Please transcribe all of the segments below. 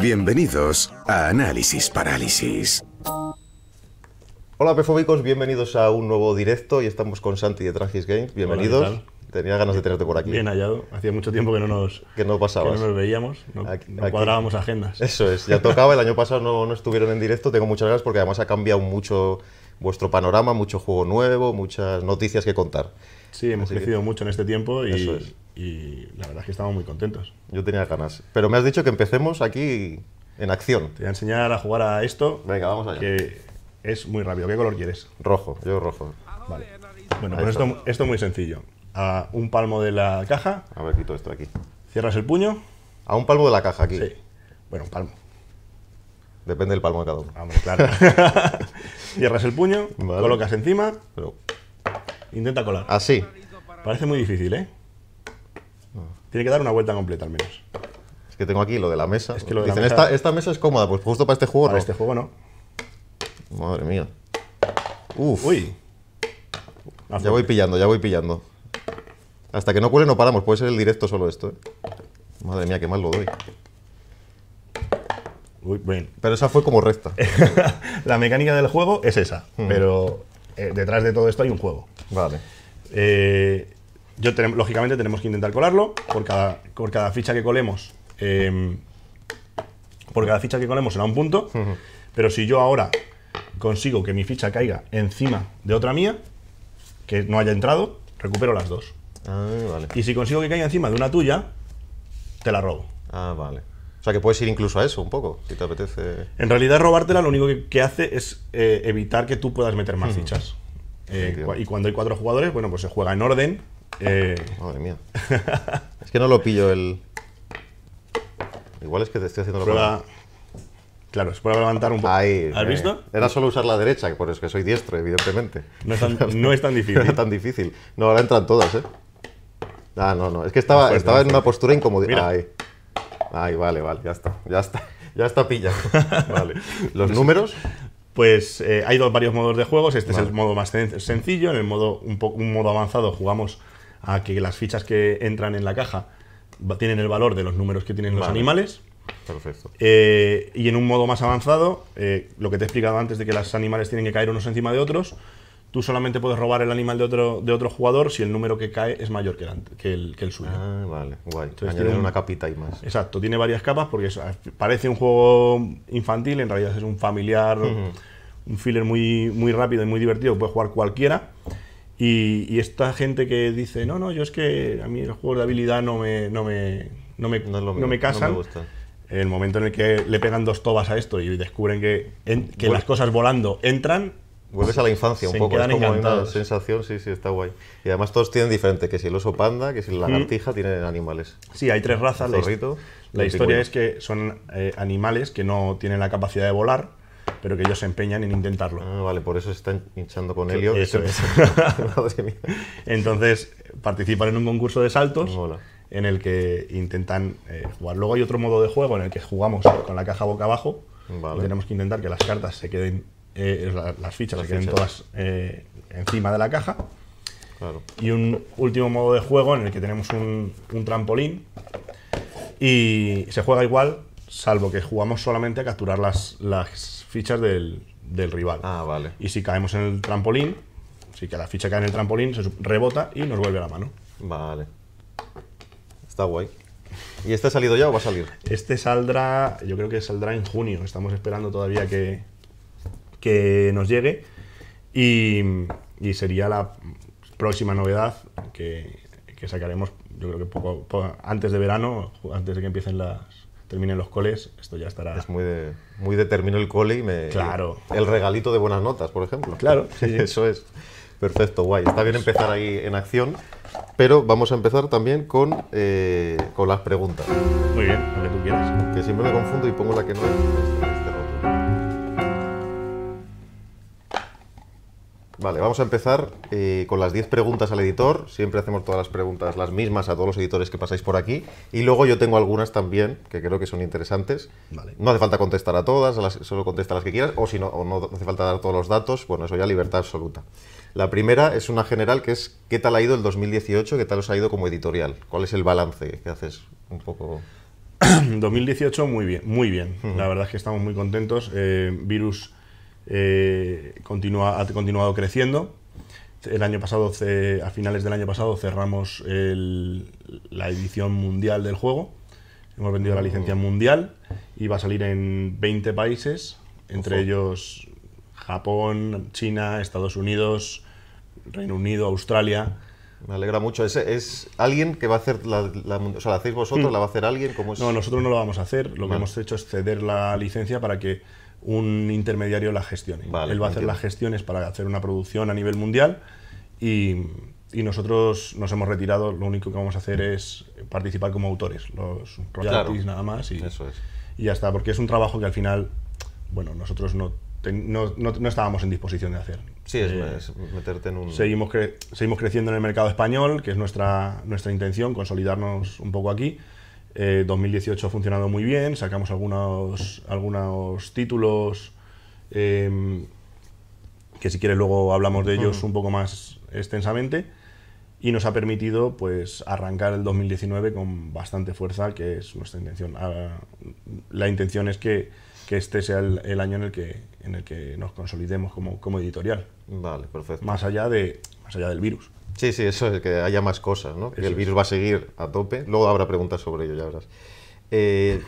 Bienvenidos a Análisis Parálisis. Hola pefóbicos, bienvenidos a un nuevo directo y estamos con Santi de Tragis Games. Bienvenidos. Tenía ganas de tenerte por aquí. Bien hallado. Hacía mucho tiempo que no nos, no nos veíamos, no, cuadrábamos agendas. Eso es, ya tocaba, el año pasado no, no, estuvieron en directo, tengo muchas ganas porque además ha cambiado mucho vuestro panorama, mucho juego nuevo, muchas noticias que contar. Sí, hemos crecido mucho en este tiempo y, Eso es y la verdad es que estamos muy contentos. Yo tenía ganas. Pero me has dicho que empecemos aquí en acción. Te voy a enseñar a jugar a esto. Venga, vamos allá. Que es muy rápido. ¿Qué color quieres? Rojo, yo rojo. Vale. Bueno, pues esto, es muy sencillo. A un palmo de la caja. A ver, quito esto aquí. Cierras el puño. A un palmo de la caja aquí. Sí. Bueno, un palmo. Depende del palmo de cada uno. vamos ah, claro. Cierras el puño, colocas encima. Pero... Intenta colar. Así. Parece muy difícil, ¿eh? Tiene que dar una vuelta completa al menos. Es que tengo aquí lo de la mesa. Esta, mesa es cómoda, pues justo para este juego Para este juego no. Madre mía. Uf, Uy. ya voy pillando, ya voy pillando. Hasta que no cuele no paramos, puede ser el directo solo esto, ¿eh? Madre mía, qué mal lo doy. Uy, Pero esa fue como recta. La mecánica del juego es esa, hmm. pero eh, detrás de todo esto hay un juego. Vale. Eh, yo lógicamente tenemos que intentar colarlo. Por cada, cada ficha que colemos. Em, por cada ficha que colemos será un punto. Pero si yo ahora consigo que mi ficha caiga encima de otra mía, que no haya entrado, recupero las dos. Ah, y si consigo que caiga encima de una tuya, te la robo. Ah, vale. O sea, que puedes ir incluso a eso un poco, si te apetece. En realidad, robártela lo único que, hace es eh, evitar que tú puedas meter más fichas. Eh, y cuando hay cuatro jugadores, bueno, pues se juega en orden eh, Madre mía. es que no lo pillo el... Igual es que te estoy haciendo prueba... Claro, es puede levantar un poco. ¿Has eh, visto? Era solo usar la derecha, por eso que soy diestro, evidentemente. No es tan, difícil. no tan difícil. No, ahora entran todas, ¿eh? Ah, no, no. Es que estaba, estaba en una postura incómoda. Ahí. vale, vale. Ya está. Ya está. Ya pilla. ¿Los números? Pues eh, hay dos, varios modos de juegos. Este es el modo más sencillo. En el modo un, un modo avanzado jugamos a que las fichas que entran en la caja tienen el valor de los números que tienen los animales. Perfecto. Eh, y en un modo más avanzado, eh, lo que te he explicado antes de que los animales tienen que caer unos encima de otros, tú solamente puedes robar el animal de otro, de otro jugador si el número que cae es mayor que el, que el, suyo. Ah, vale, guay. Entonces tiene una capita y más. Exacto, tiene varias capas porque parece un juego infantil, en realidad es un familiar, un filler muy, muy rápido y muy divertido, puede jugar cualquiera. Y, esta gente que dice, no, no, yo es que a mí los juegos de habilidad no me, no me, no me, no me casan. El momento en el que le pegan dos tobas a esto y descubren que, que las cosas volando entran, Vuelves a la infancia un poco, es como una sensación, sí, sí, está guay. Y además todos tienen diferente, que si el oso panda, que si la mm. lagartija, tienen animales. Sí, hay tres razas. la, historia es que son eh, animales que no tienen la capacidad de volar, pero que ellos se empeñan en intentarlo. Ah, vale, por eso se están hinchando con Helio. Eso es. Entonces, participan en un concurso de saltos en el que intentan eh, jugar. Luego hay otro modo de juego en el que jugamos con la caja boca abajo. Tenemos que intentar que las cartas se queden, eh, las, fichas se queden todas eh, encima de la caja. Y un último modo de juego en el que tenemos un, trampolín y se juega igual, salvo que jugamos solamente a capturar las, las fichas del, del rival. Ah, vale. Y si caemos en el trampolín, si que la ficha cae en el trampolín, se rebota y nos vuelve la mano. Vale. Está guay. ¿Y este ha salido ya o va a salir? Este saldrá, yo creo que saldrá en junio. Estamos esperando todavía que, que nos llegue. Y, y sería la próxima novedad que, que sacaremos, yo creo que poco, poco, antes de verano, antes de que empiecen las, terminen los coles, esto ya estará... Es muy de, muy el cole y me... Claro. El regalito de buenas notas, por ejemplo. Claro. Sí. Eso es. Perfecto, guay. Está bien empezar ahí en acción, pero vamos a empezar también con, eh, con las preguntas. Muy bien, lo que tú quieras. Que siempre me confundo y pongo la que no es. Vale, vamos a empezar eh, con las 10 preguntas al editor. Siempre hacemos todas las preguntas las mismas a todos los editores que pasáis por aquí. Y luego yo tengo algunas también que creo que son interesantes. Vale. No hace falta contestar a todas, solo contesta las que quieras. O si no, no hace falta dar todos los datos. Bueno, eso ya libertad absoluta. La primera es una general que es ¿qué tal ha ido el 2018? ¿Qué tal os ha ido como editorial? ¿Cuál es el balance que haces un poco? 2018 muy bien, muy bien. La verdad es que estamos muy contentos. Eh, virus eh, ha continuado creciendo. El año pasado, a finales del año pasado, cerramos la edición mundial del juego. Hemos vendido la oh. licencia mundial y va a salir en 20 países, entre ellos Japón, China, Estados Unidos, Reino Unido, Australia. Me alegra mucho. ¿Es, es alguien que va a hacer la, O sea, ¿la hacéis vosotros? Mm. ¿La va a hacer alguien? como No, nosotros no lo vamos a hacer. Lo que hemos hecho es ceder la licencia para que un intermediario la gestione. Él va a hacer las gestiones para hacer una producción a nivel mundial y, nosotros nos hemos retirado. Lo único que vamos a hacer es participar como autores, los royalties nada más y, ya está, porque es un trabajo que al final, bueno, nosotros no no, no, estábamos en disposición de hacer. Sí, es, eh, meterte en un... Seguimos, que seguimos creciendo en el mercado español, que es nuestra, nuestra intención, consolidarnos un poco aquí, 2018 eh, ha funcionado muy bien, sacamos algunos, algunos títulos em, que si quieres luego hablamos de ellos un poco más extensamente y nos ha permitido pues arrancar el 2019 con bastante fuerza, que es nuestra intención. Ah, la intención es que, que este sea el, año en el que, en el que nos consolidemos como, como editorial. Más allá, de, más allá del virus. Sí, sí, eso es que haya más cosas, ¿no? que el virus va a seguir a tope. Luego habrá preguntas sobre ello, ya verás. Eh,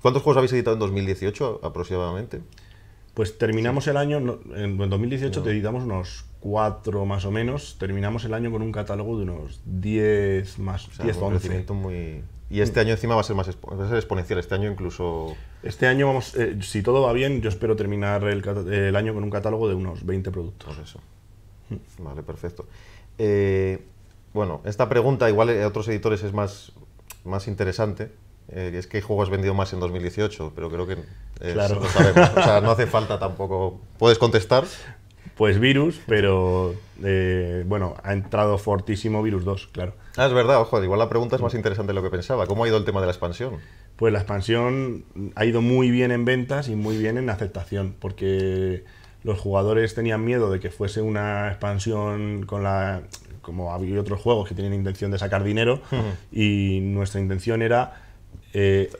¿Cuántos juegos habéis editado en 2018 aproximadamente? Pues terminamos el año, en 2018 te editamos unos cuatro más o menos, terminamos el año con un catálogo de unos 10 más, o sea, Un crecimiento Muy... Y mm. este año encima va a ser más exponencial, este año incluso... Este año vamos, eh, si todo va bien, yo espero terminar el, año con un catálogo de unos 20 productos. Por eso. Mm. Vale, perfecto. Eh, bueno, esta pregunta igual a eh, otros editores es más, más interesante. Eh, es que juego has vendido más en 2018, pero creo que eh, no hace falta tampoco. ¿Puedes contestar? Pues virus, pero bueno, ha entrado fortísimo virus 2, claro. Ah, es verdad, ojo, igual la pregunta es más interesante de lo que pensaba. ¿Cómo ha ido el tema de la expansión? Pues la expansión ha ido muy bien en ventas y muy bien en aceptación, porque los jugadores tenían miedo de que fuese una expansión con la como había otros juegos que tenían intención de sacar dinero y nuestra intención era eh,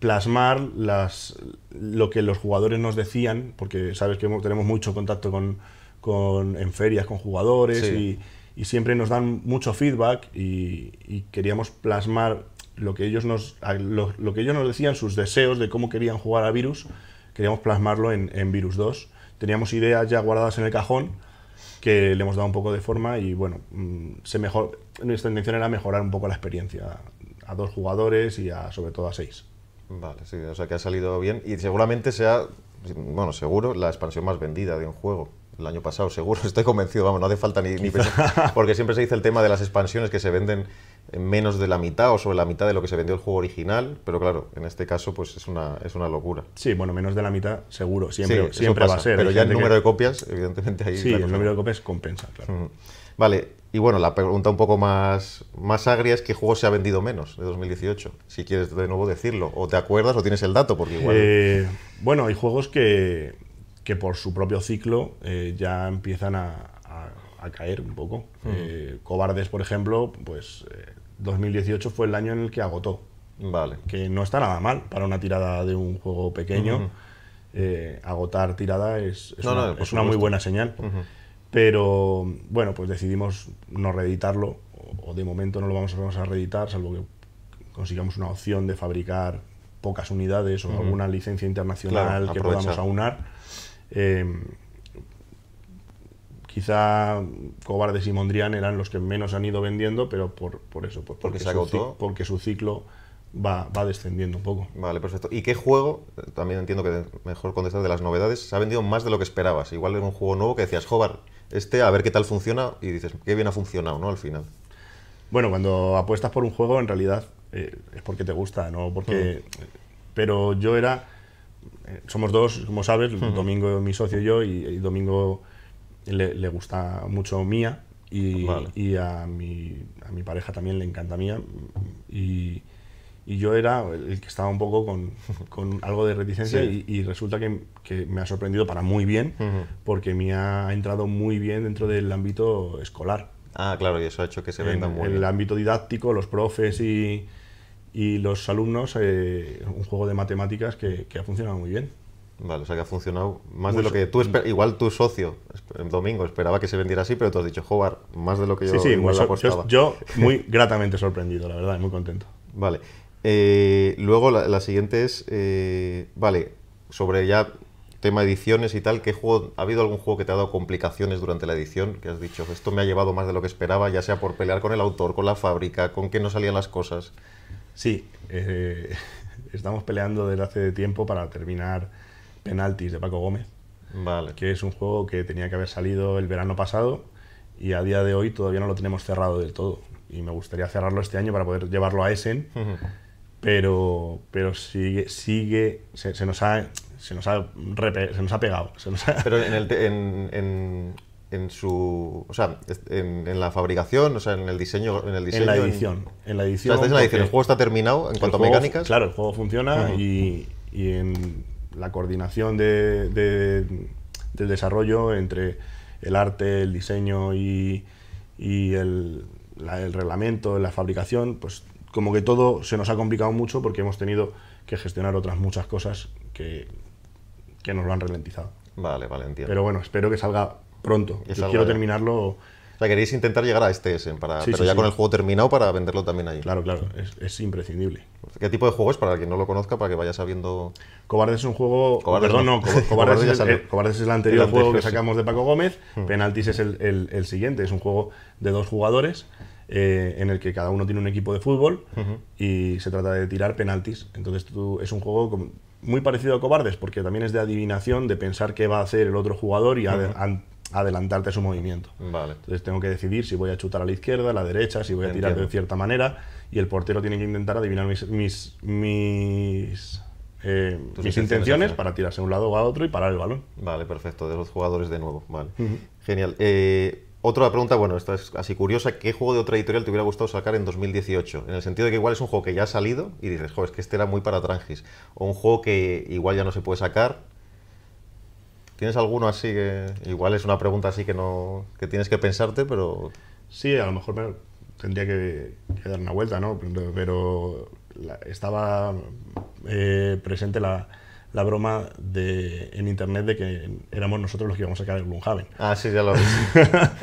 plasmar las, lo que los jugadores nos decían, porque sabes que tenemos mucho contacto en ferias con jugadores y, siempre nos dan mucho feedback y, queríamos plasmar lo que, ellos nos, que ellos nos decían, sus deseos de cómo querían jugar a Virus, queríamos plasmarlo en, en Virus 2 teníamos ideas ya guardadas en el cajón que le hemos dado un poco de forma y bueno, mm, se mejor, nuestra intención era mejorar un poco la experiencia a dos jugadores y a, sobre todo a seis. Vale, sí, o sea que ha salido bien y seguramente sea, bueno, seguro la expansión más vendida de un juego el año pasado, seguro, estoy convencido, vamos, no hace falta ni, ni pensar, porque siempre se dice el tema de las expansiones que se venden menos de la mitad o sobre la mitad de lo que se vendió el juego original, pero claro, en este caso pues es una, es una locura. Sí, bueno, menos de la mitad seguro, siempre, siempre va a ser. Pero ya el número de copias, evidentemente ahí... Sí, el número de copias compensa, claro. Mm. Vale, y bueno, la pregunta un poco más, más agria es qué juego se ha vendido menos de 2018, si quieres de nuevo decirlo, o te acuerdas o tienes el dato, porque igual... Eh, bueno, hay juegos que, que por su propio ciclo eh, ya empiezan a, a, caer un poco. Mm. Eh, Cobardes, por ejemplo, pues 2018 fue el año en el que agotó. Vale. Que no está nada mal para una tirada de un juego pequeño. Eh, agotar tirada es, una, muy buena señal. Pero bueno, pues decidimos no reeditarlo, o, de momento no lo vamos a, vamos a, reeditar, salvo que consigamos una opción de fabricar pocas unidades o alguna licencia internacional que podamos aunar. Eh, quizá Cobardes y Mondrian eran los que menos han ido vendiendo, pero por, eso, porque, se agotó. Su, porque su ciclo va, descendiendo un poco. Vale, perfecto. ¿Y qué juego, también entiendo que mejor contestar de las novedades, se ha vendido más de lo que esperabas? Igual era un juego nuevo que decías, Jobar, este a ver qué tal funciona, y dices, qué bien ha funcionado, ¿no? Al final. Bueno, cuando apuestas por un juego, en realidad eh, es porque te gusta, ¿no? Porque... Mm. Eh, pero yo era eh, somos dos, como sabes, mm. Domingo mi socio y yo, y Domingo le, gusta mucho Mía y, a, mi, a, mi, pareja también le encanta Mía. Y, yo era el que estaba un poco con, algo de reticencia y, resulta que, me ha sorprendido para muy bien, porque me ha entrado muy bien dentro del ámbito escolar. Ah, claro, y eso ha hecho que se venda muy bien. En el ámbito didáctico, los profes y, los alumnos, eh, un juego de matemáticas que ha funcionado muy bien. Vale, o sea que ha funcionado más de lo que tú mm. Igual tu socio, el domingo, esperaba que se vendiera así, pero tú has dicho, jugar más de lo que yo sí, sí, Yo, muy gratamente sorprendido, la verdad, muy contento. Vale. Eh, luego la, siguiente es, eh, vale, sobre ya tema ediciones y tal, ¿qué juego, ¿ha habido algún juego que te ha dado complicaciones durante la edición? Que has dicho, esto me ha llevado más de lo que esperaba, ya sea por pelear con el autor, con la fábrica, con que no salían las cosas. Sí, eh, estamos peleando desde hace tiempo para terminar penaltis de Paco Gómez. Que es un juego que tenía que haber salido el verano pasado y a día de hoy todavía no lo tenemos cerrado del todo. Y me gustaría cerrarlo este año para poder llevarlo a Essen. Pero, pero sigue, sigue se, nos ha, se nos ha, pegado. Pero en, el en, en, su, o sea, en, la fabricación, o sea, en el diseño, en la edición, en, la edición. El juego está terminado en cuanto a mecánicas. Claro, el juego funciona y en la coordinación de, del desarrollo entre el arte, el diseño y, el, el, reglamento, la fabricación, pues como que todo se nos ha complicado mucho porque hemos tenido que gestionar otras muchas cosas que, que nos lo han ralentizado. Vale, vale, entiendo. Pero bueno, espero que salga pronto. quiero terminarlo o sea, queréis intentar llegar a este para, pero ya con el juego terminado para venderlo también ahí. Claro, claro, es, imprescindible. ¿Qué tipo de juego es para quien no lo conozca, para que vaya sabiendo? Cobardes es un juego. Cobardes Perdón, no, Cobardes, es, el, anterior juego que sacamos de Paco Gómez, mm. Penaltis es el, siguiente, es un juego de dos jugadores. Eh, en el que cada uno tiene un equipo de fútbol y se trata de tirar penaltis. Entonces tú, es un juego muy parecido a Cobardes porque también es de adivinación, de pensar qué va a hacer el otro jugador y adelantarte su movimiento. Vale. Entonces tengo que decidir si voy a chutar a la izquierda, a la derecha, si voy a tirar de cierta manera y el portero tiene que intentar adivinar mis, mis, mis, eh, intenciones para tirarse a un lado o a otro y parar el balón. Vale, perfecto, de los jugadores de nuevo. Vale. Genial. Eh, otra pregunta, bueno, esta es así curiosa. ¿Qué juego de otra editorial te hubiera gustado sacar en 2018? En el sentido de que igual es un juego que ya ha salido y dices, joder, es que este era muy para tranjis. O un juego que igual ya no se puede sacar ¿Tienes alguno así que igual es una pregunta así que no que tienes que pensarte, pero sí, a lo mejor tendría que, dar una vuelta, ¿no? Pero, estaba eh, presente la, la broma de, en internet de que éramos nosotros los que íbamos a sacar el Gloomhaven. Ah, sí, ya lo vi.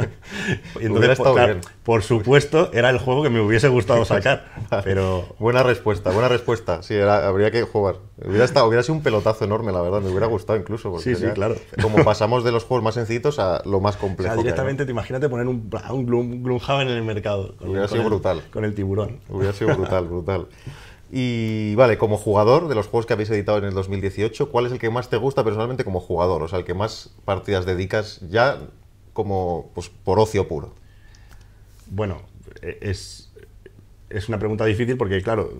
entonces, por, pues, por, supuesto, era el juego que me hubiese gustado sacar, pero... Buena respuesta, buena respuesta. Sí, era, habría que jugar. Hubiera, sido un pelotazo enorme, la verdad. Me hubiera gustado incluso. sí, sí, claro. Como pasamos de los juegos más sencillitos a lo más complejo. O sea, directamente, te imagínate poner un, Gloomhaven en el mercado. hubiera sido brutal. Con el tiburón. Hubiera sido brutal, brutal. Y vale, como jugador, de los juegos que habéis editado en el 2018, ¿cuál es el que más te gusta personalmente como jugador? O sea, el que más partidas dedicas ya como pues, por ocio puro. Bueno, e, es, es una pregunta difícil porque, claro,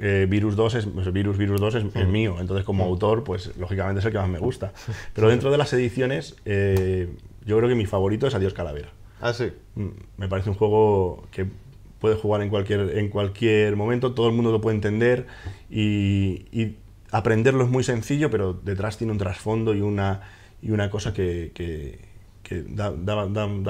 eh, Virus 2 es, pues, Virus, Virus 2 es, mm. mío, entonces como mm. autor, pues lógicamente es el que más me gusta. Pero dentro de las ediciones, eh, yo creo que mi favorito es Adiós Calavera. Ah, sí. Mm, me parece un juego que puedes jugar en cualquier, en cualquier momento, todo el mundo lo puede entender y, aprenderlo es muy sencillo, pero detrás tiene un trasfondo y una, y una cosa que, que, da,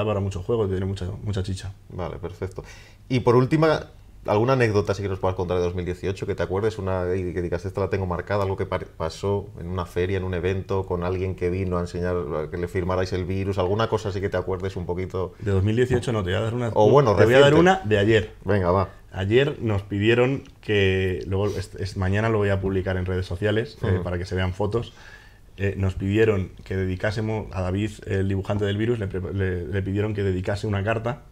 para mucho juego, tiene mucha, mucha chicha. Vale, perfecto. Y por última, alguna anécdota sí que nos puedas contar de 2018 que te acuerdes, una que digas, esta la tengo marcada, algo que pasó en una feria, en un evento, con alguien que vino a enseñar que le firmarais el virus, alguna cosa así que te acuerdes un poquito. De 2018 no, te voy a dar una. O bueno, te voy a dar una de ayer. Venga, va. Ayer nos pidieron que, luego es, mañana lo voy a publicar en redes sociales eh, para que se vean fotos, eh, nos pidieron que dedicásemos, a David, el dibujante del virus, le, pidieron que dedicase una carta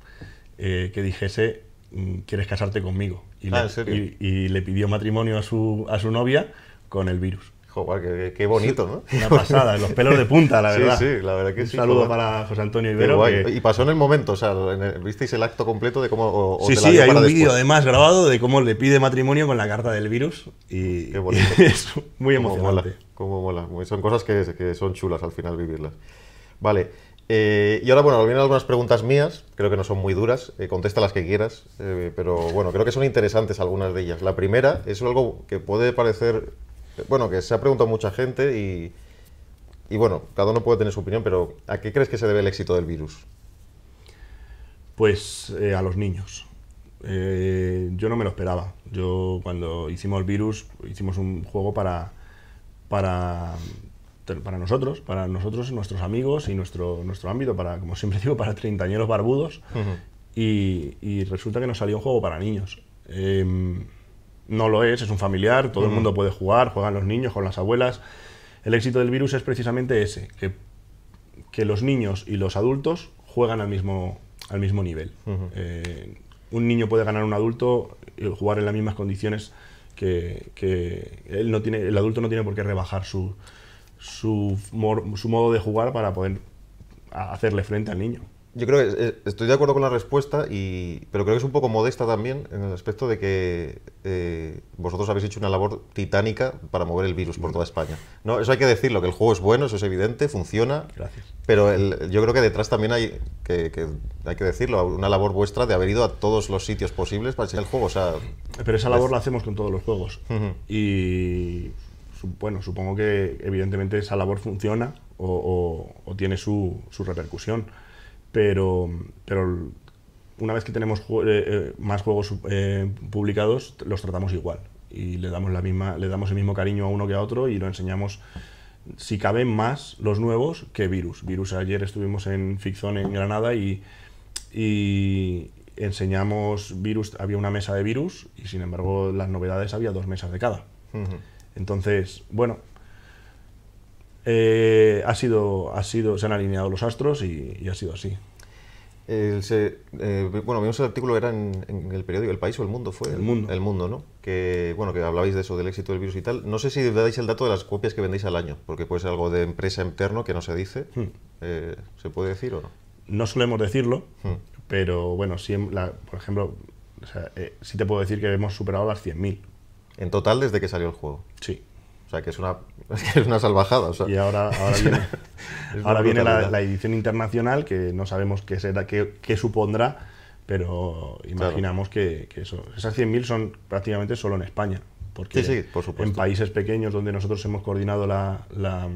eh, que dijese Mm, ¿quieres casarte conmigo? Ah, y, le, pidió matrimonio a su, a su novia con el virus. qué, bonito, ¿no? Una pasada, los pelos de punta, la verdad. Sí, sí, la verdad que Un saludo para José Antonio Ibero. Y pasó en el momento, o sea, visteis el acto completo de cómo. sí, sí, hay un vídeo además grabado de cómo le pide matrimonio con la carta del virus. Y, qué bonito. es muy emocionante. Cómo mola, cómo Son cosas que, que son chulas al final vivirlas. Vale. Eh, y ahora, bueno, vienen algunas preguntas mías, creo que no son muy duras, eh, contesta las que quieras, eh, pero bueno, creo que son interesantes algunas de ellas. La primera es algo que puede parecer, bueno, que se ha preguntado mucha gente y, y bueno, cada uno puede tener su opinión, pero ¿a qué crees que se debe el éxito del virus? Pues a los niños. yo no me lo esperaba. Yo cuando hicimos el virus, hicimos un juego para, para para nosotros, para nosotros, nuestros amigos y nuestro, nuestro ámbito, para, como siempre digo, para treintañeros barbudos. y, resulta que nos salió un juego para niños. Em, no lo es, es un familiar, todo el mundo puede jugar, juegan los niños, con las abuelas. El éxito del virus es precisamente ese, que, que los niños y los adultos juegan al mismo, al mismo nivel. Eh, un niño puede ganar a un adulto y eh, jugar en las mismas condiciones que, él no tiene, el adulto no tiene por qué rebajar su, su, su modo de jugar para poder hacerle frente al niño. Yo creo que eh, estoy de acuerdo con la respuesta, y, pero creo que es un poco modesta también en el aspecto de que eh, vosotros habéis hecho una labor titánica para mover el virus por toda España. No, eso hay que decirlo, que el juego es bueno, eso es evidente, funciona. Gracias. Pero yo creo que detrás también hay que, hay que decirlo, una labor vuestra de haber ido a todos los sitios posibles para enseñar el juego. pero esa labor la hacemos con todos los juegos. Y bueno, supongo que evidentemente esa labor funciona o, tiene su, repercusión, pero, pero una vez que tenemos eh, eh, más juegos eh, publicados, los tratamos igual y le damos, la misma, le damos el mismo cariño a uno que a otro y lo enseñamos, si caben más los nuevos que Virus. Virus, ayer estuvimos en Ficción en Granada y, enseñamos Virus, había una mesa de Virus y sin embargo las novedades había dos mesas de cada. Entonces, bueno, eh, ha sido, ha sido, se han alineado los astros y, ha sido así. Eh, bueno, vimos el artículo, era en, el periódico El País o El Mundo, fue. El, Mundo. El Mundo, ¿no? Que, bueno, que hablabais de eso, del éxito del virus y tal. No sé si dais el dato de las copias que vendéis al año, porque puede ser algo de empresa interno que no se dice. Hmm. Eh, ¿Se puede decir o no? No solemos decirlo, hmm. pero bueno, si por ejemplo, sí te puedo decir que hemos superado las 100.000 en total desde que salió el juego. Sí. O sea, que es una, una salvajada. Y ahora, ahora viene, la, edición internacional, que no sabemos qué, será, qué, supondrá, pero imaginamos que, eso, esas 100.000 son prácticamente solo en España. Porque sí, en países pequeños donde nosotros hemos coordinado la, la,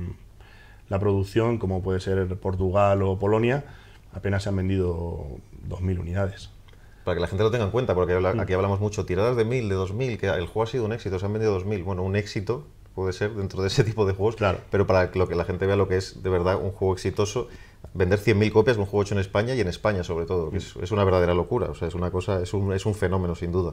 la producción, como puede ser Portugal o Polonia, apenas se han vendido 2.000 unidades para que la gente lo tenga en cuenta, porque mm. aquí hablamos mucho, tiradas de 1000, de 2000, que el juego ha sido un éxito, se han vendido 2000. Bueno, un éxito puede ser dentro de ese tipo de juegos, claro. pero para que, lo que la gente vea lo que es de verdad un juego exitoso, vender 100.000 copias de un juego hecho en España y en España sobre todo, mm. es, una verdadera locura, o sea, es una cosa, es un, es un fenómeno sin duda.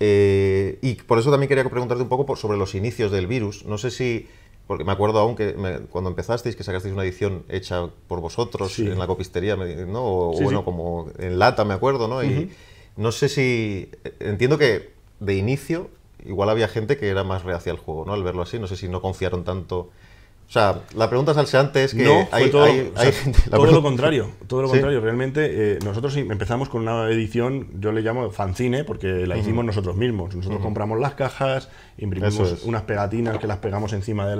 Eh, y por eso también quería preguntarte un poco sobre los inicios del virus. No sé si porque me acuerdo aún que cuando empezasteis, que sacasteis una edición hecha por vosotros en la copistería, ¿no? O bueno, como en lata, me acuerdo, ¿no? Y no sé si... Entiendo que de inicio igual había gente que era más reacia al juego, ¿no? Al verlo así, no sé si no confiaron tanto o sea, la pregunta salseante es que no, hay, todo, todo lo contrario, todo lo contrario. Realmente eh, nosotros empezamos con una edición, yo le llamo fanzine, porque la hicimos nosotros mismos. Nosotros compramos las cajas, imprimimos unas pegatinas que las pegamos encima de,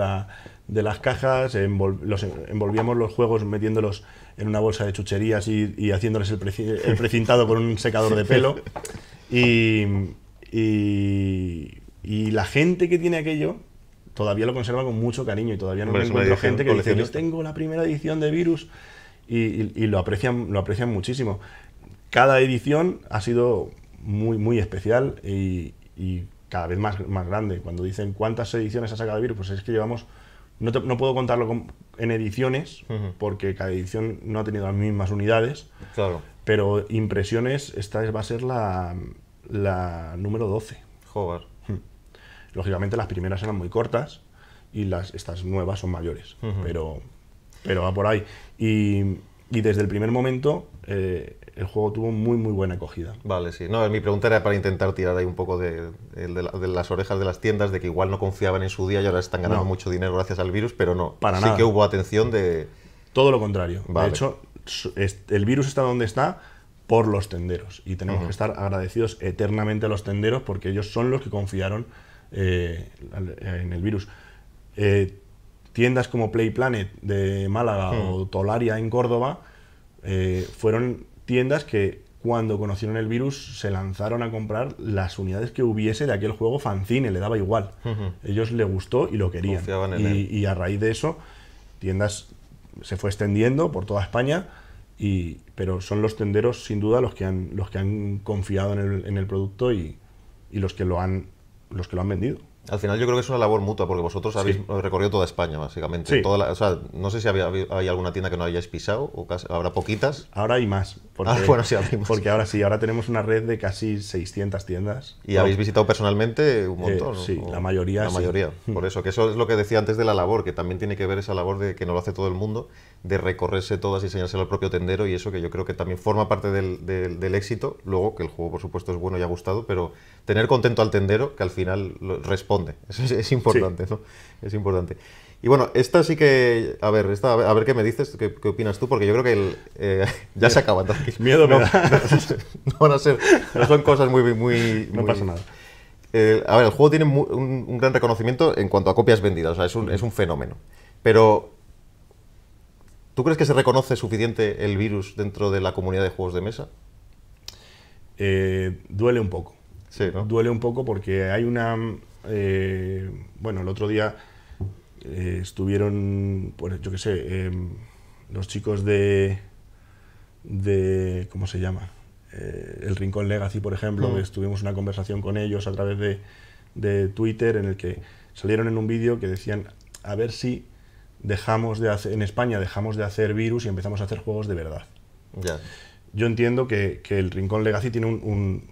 las cajas, envolvíamos los juegos metiéndolos en una bolsa de chucherías y, haciéndoles el, precintado con un secador de pelo. y la gente que tiene aquello todavía lo conserva con mucho cariño y todavía no me encuentro gente que dice, yo tengo la primera edición de Virus y, lo, aprecian, lo aprecian muchísimo. Cada edición ha sido muy, muy especial y, cada vez más, más grande. Cuando dicen cuántas ediciones ha sacado Virus, pues es que llevamos no, puedo contarlo en ediciones, porque cada edición no ha tenido las mismas unidades. Claro. Pero impresiones, esta va a ser la, la número 12. Joder. Lógicamente las primeras eran muy cortas y las, estas nuevas son mayores, pero, pero va por ahí. Y, y desde el primer momento eh, el juego tuvo muy muy buena acogida. Vale, sí. No, mi pregunta era para intentar tirar ahí un poco de, las orejas de las tiendas, de que igual no confiaban en su día y ahora están ganando mucho dinero gracias al virus, pero no. Para sí que hubo atención de... Todo lo contrario. De hecho, el virus está donde está por los tenderos y tenemos que estar agradecidos eternamente a los tenderos porque ellos son los que confiaron eh, eh, en el virus. Eh, tiendas como Play Planet de Málaga hmm. o Tolaria en Córdoba fueron tiendas que cuando conocieron el virus se lanzaron a comprar las unidades que hubiese de aquel juego fanzine, le daba igual. Hmm. Ellos le gustó y lo querían. y, a raíz de eso, tiendas se fue extendiendo por toda España, y, pero son los tenderos sin duda los que han, los que han confiado en el, producto y los que lo han los que lo han vendido. Al final yo creo que es una labor mutua, porque vosotros habéis recorrido toda España, básicamente. Sí. Toda o no sé si hay alguna tienda que no hayáis pisado, o habrá poquitas. Ahora hay más. Porque, ah, bueno, sí, Porque ahora sí, ahora tenemos una red de casi 600 tiendas. ¿Y habéis visitado personalmente un montón? Eh, sí, la mayoría. La mayoría, por eso. Que eso es lo que decía antes de la labor, que también tiene que ver esa labor de que no lo hace todo el mundo de recorrerse todas y enseñárselo al propio tendero y eso que yo creo que también forma parte del, del, éxito, luego que el juego por supuesto es bueno y ha gustado, pero tener contento al tendero que al final responde, eso es, importante, Es importante. Y bueno, esta sí que, a ver, esta, a ver qué me dices, qué, opinas tú, porque yo creo que el, eh, ya se acaba. Miedo no, No, van a ser, no son cosas muy... muy, no pasa nada. Eh, a ver, el juego tiene un, un, gran reconocimiento en cuanto a copias vendidas, o sea, es un, es un fenómeno. Pero ¿Tú crees que se reconoce suficiente el virus dentro de la comunidad de juegos de mesa? Eh, duele un poco. Sí, Duele un poco porque hay una... Eh, bueno, el otro día eh, estuvieron, pues, yo qué sé, em, los chicos de, de... ¿Cómo se llama? el Rincón Legacy, por ejemplo, mm. estuvimos una conversación con ellos a través de, de Twitter en el que salieron en un vídeo que decían a ver si dejamos de hacer, en España dejamos de hacer virus y empezamos a hacer juegos de verdad. Yo entiendo que, el Rincón Legacy tiene un,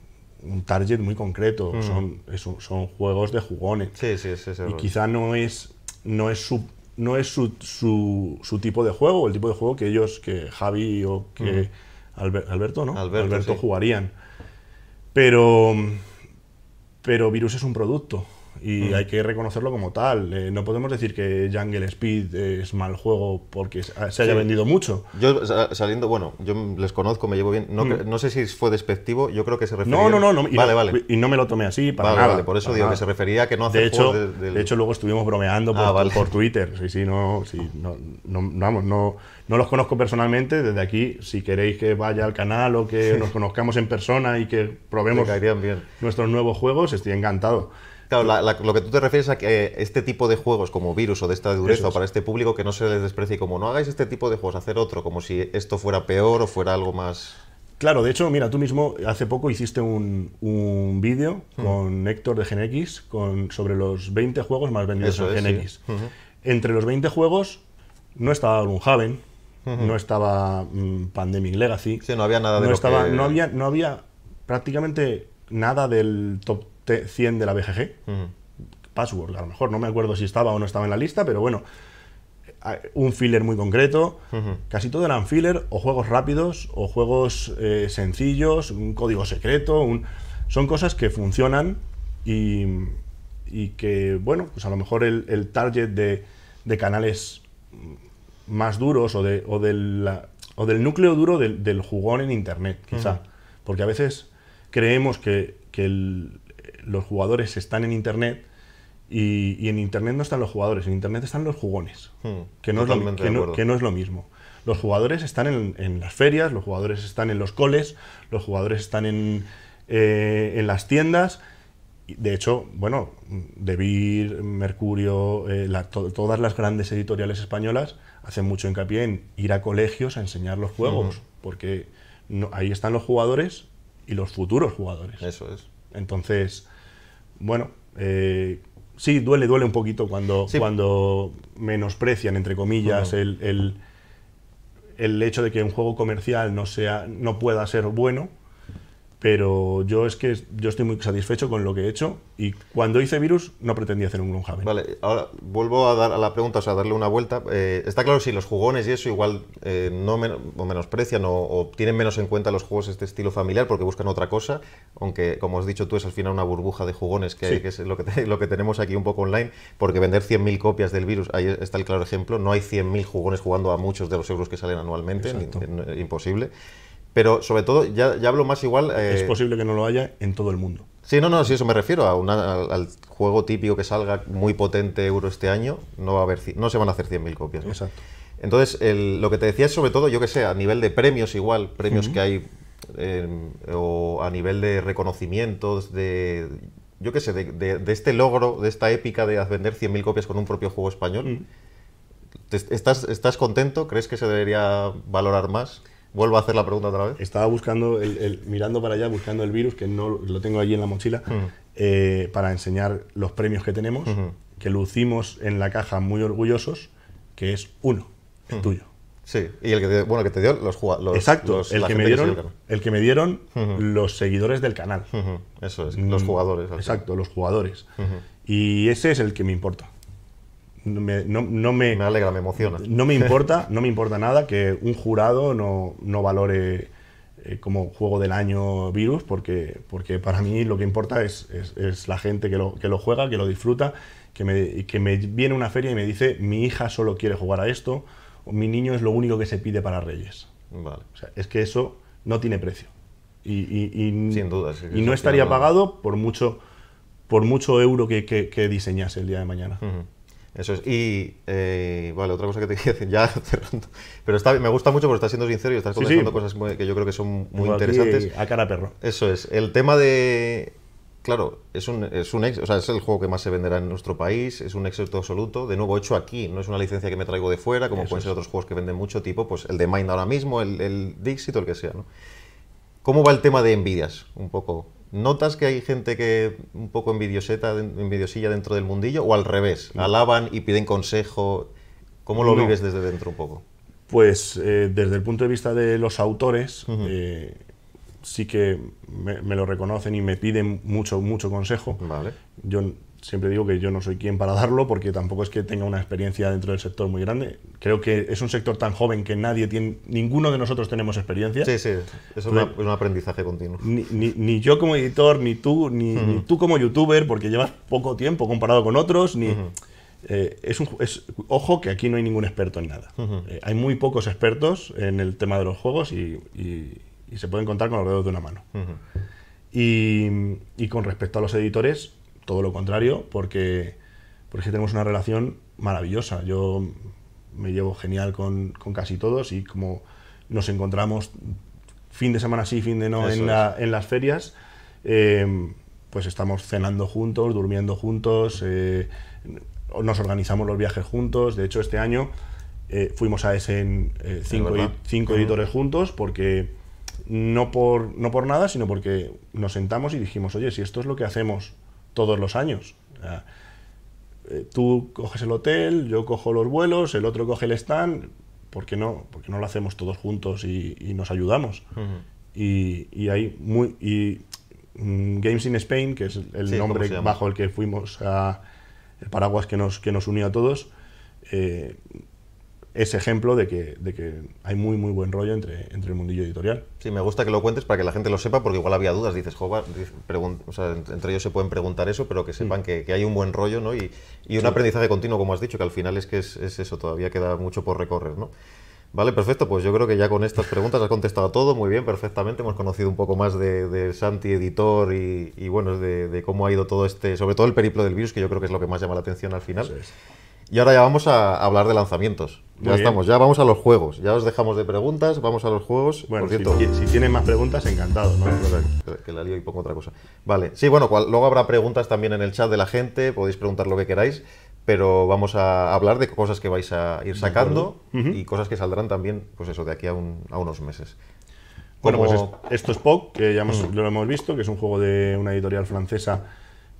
un, target muy concreto, mm. son, son juegos de jugones. Sí, sí, sí, y quizá no es, no es, su, no es su, tipo de juego, el tipo de juego que ellos, que Javi o que mm. Alberto, ¿no? Alberto jugarían. Pero, pero Virus es un producto y hay que reconocerlo como tal. Eh, no podemos decir que Jungle Speed es mal juego porque se haya vendido mucho. Yo saliendo, bueno, yo les conozco, me llevo bien. No, no sé si fue despectivo, yo creo que se refería. No, no, no, no y vale, no, vale. Y no me lo tomé así, para nada. por eso digo que se refería que no de hecho, de, hecho, luego estuvimos bromeando ah, por, por Twitter. Sí, sí, no, no, no, vamos, no, no los conozco personalmente. Desde aquí, si queréis que vaya al canal o que nos conozcamos en persona y que probemos nuestros nuevos juegos, estoy encantado. Claro, lo que tú te refieres a que este tipo de juegos como Virus o de esta dureza para este público que no se les desprecie, como no hagáis este tipo de juegos, hacer otro, como si esto fuera peor o fuera algo más... Claro, de hecho, mira, tú mismo hace poco hiciste un, un vídeo hmm. con Héctor de GenX con, sobre los 20 juegos más vendidos en GenX. Hmm. Entre los 20 juegos no estaba Gloomhaven, hmm. no estaba mm, Pandemic Legacy. Sí, no había nada de no no había, no había prácticamente nada del top 100 de la BGG, password, a lo mejor no me acuerdo si estaba o no estaba en la lista, pero bueno, eh, un filler muy concreto, casi todo eran filler o juegos rápidos o juegos eh, sencillos, un código secreto, son cosas que funcionan y, que, bueno, pues a lo mejor el, target de, canales más duros o, del, núcleo duro del, jugón en Internet, quizá, porque a veces creemos que el, los jugadores están en Internet y, en Internet no están los jugadores, en Internet están los jugones, hmm, que, no es lo, que, no, es lo, mismo. Los jugadores están en, las ferias, los jugadores están en los coles, los jugadores están en, eh, las tiendas. De hecho, bueno, Debir, Mercurio, eh, todas las grandes editoriales españolas hacen mucho hincapié en ir a colegios a enseñar los juegos, hmm. porque ahí están los jugadores y los futuros jugadores. Eso es. Entonces, bueno, eh, sí, duele, duele un poquito cuando, cuando menosprecian, entre comillas, el, el, hecho de que un juego comercial no, sea, no pueda ser bueno pero yo es que yo estoy muy satisfecho con lo que he hecho y cuando hice Virus no pretendía hacer un Gloomhaven. Vale, ahora vuelvo a dar a la pregunta, o sea, darle una vuelta. Eh, está claro si los jugones y eso igual eh, no menosprecian o, tienen menos en cuenta los juegos de este estilo familiar porque buscan otra cosa, aunque como has dicho tú es al final una burbuja de jugones que, es lo que, lo que tenemos aquí un poco online, porque vender 100.000 copias del Virus, ahí está el claro ejemplo, no hay 100.000 jugones jugando a muchos de los euros que salen anualmente, eh, imposible. Pero sobre todo, ya, hablo más igual... Eh, es posible que no lo haya en todo el mundo. Sí, no, no, sí, eso me refiero. A al, juego típico que salga muy potente euro este año, no, va a haber, no se van a hacer 100.000 copias. Exacto. Entonces, lo que te decía es sobre todo, yo que sé, a nivel de premios igual, premios que hay, em, o a nivel de reconocimientos, de, yo que sé, de, este logro, de esta épica de vender 100.000 copias con un propio juego español. ¿Estás, ¿Estás contento? ¿Crees que se debería valorar más? Vuelvo a hacer la pregunta otra vez. Estaba buscando, el, mirando para allá, buscando el virus, que no lo tengo allí en la mochila, eh, para enseñar los premios que tenemos, que lucimos en la caja muy orgullosos, que es uno, el tuyo. Sí, y el que te, bueno, que te dio los jugadores. Exacto, el, que me dieron, el, que me dieron los seguidores del canal. Eso es, mm, los jugadores. Exacto, los jugadores. Y ese es el que me importa me, no, me, alegra, me emociona. No me importa, no me importa nada que un jurado no, valore eh, como juego del año Virus, porque, porque para mí lo que importa es, es, la gente que lo, juega, que lo disfruta, que me, que me viene una feria y me dice, mi hija solo quiere jugar a esto, mi niño es lo único que se pide para Reyes. es que eso no tiene precio. Y, Sin duda. y no estaría pagado por mucho, por mucho euro que, diseñase el día de mañana. Eso es. Y, eh, vale, otra cosa que te quería decir, ya cerrando. Pero está, me gusta mucho porque estás siendo sincero y estás comentando cosas que yo creo que son muy interesantes. a cara perro. Eso es. El tema de... Claro, es un, es o sea, es el juego que más se venderá en nuestro país, es un éxito absoluto, de nuevo hecho aquí, no es una licencia que me traigo de fuera, como pueden ser otros juegos que venden mucho tipo, pues el de Mind ahora mismo, el, el Dixit o el que sea, ¿no? ¿Cómo va el tema de envidias? Un poco ¿Notas que hay gente que un poco envidioseta, envidiosilla dentro del mundillo o al revés? ¿Alaban y piden consejo? ¿Cómo lo vives desde dentro un poco? Pues eh, desde el punto de vista de los autores, eh, sí que me, lo reconocen y me piden mucho, mucho consejo. Vale siempre digo que yo no soy quien para darlo porque tampoco es que tenga una experiencia dentro del sector muy grande. Creo que es un sector tan joven que nadie tiene, ninguno de nosotros tenemos experiencia. Sí, sí, es, un aprendizaje continuo. Ni, yo como editor, ni tú, ni, tú como youtuber, porque llevas poco tiempo comparado con otros, ni... Eh, es un, ojo que aquí no hay ningún experto en nada. Eh, hay muy pocos expertos en el tema de los juegos y, se pueden contar con los dedos de una mano. y con respecto a los editores, todo lo contrario, porque, porque tenemos una relación maravillosa. Yo me llevo genial con, casi todos y como nos encontramos fin de semana sí, fin de no en, las ferias, em, pues estamos cenando juntos, durmiendo juntos, eh, nos organizamos los viajes juntos. De hecho, este año eh, fuimos a ese eh, cinco, editores juntos porque no por, no por nada, sino porque nos sentamos y dijimos, oye, si esto es lo que hacemos todos los años. Eh, tú coges el hotel, yo cojo los vuelos, el otro coge el stand, ¿por qué no? Porque no lo hacemos todos juntos y, nos ayudamos? y, hay muy... Mm, Games in Spain, que es el nombre bajo el que fuimos a... el paraguas que nos, que nos unió a todos, eh, es ejemplo de que, que, hay muy, muy buen rollo entre, entre el mundillo editorial. Sí, me gusta que lo cuentes para que la gente lo sepa, porque igual había dudas, dices, Jova, entre ellos se pueden preguntar eso, pero que mm. sepan que, hay un buen rollo ¿no? y, y un aprendizaje continuo, como has dicho, que al final es que es, eso, todavía queda mucho por recorrer. ¿no? Vale, perfecto. Pues yo creo que ya con estas preguntas has contestado todo muy bien, perfectamente. Hemos conocido un poco más de, Santi, editor, y, bueno, de, cómo ha ido todo este, sobre todo el periplo del virus, que yo creo que es lo que más llama la atención al final. Es. Y ahora ya vamos a hablar de lanzamientos. ya estamos, ya vamos a los juegos. Ya os dejamos de preguntas, vamos a los juegos. Bueno, cierto, si, tienen más preguntas, encantado. Que la lío y pongo otra cosa. Vale, sí, bueno, luego habrá preguntas también en el chat de la gente, podéis preguntar lo que queráis, pero vamos a hablar de cosas que vais a ir sacando y cosas que saldrán también, pues eso, de aquí a, unos meses. Bueno, pues esto es POC, que ya mm. lo hemos visto, que es un juego de una editorial francesa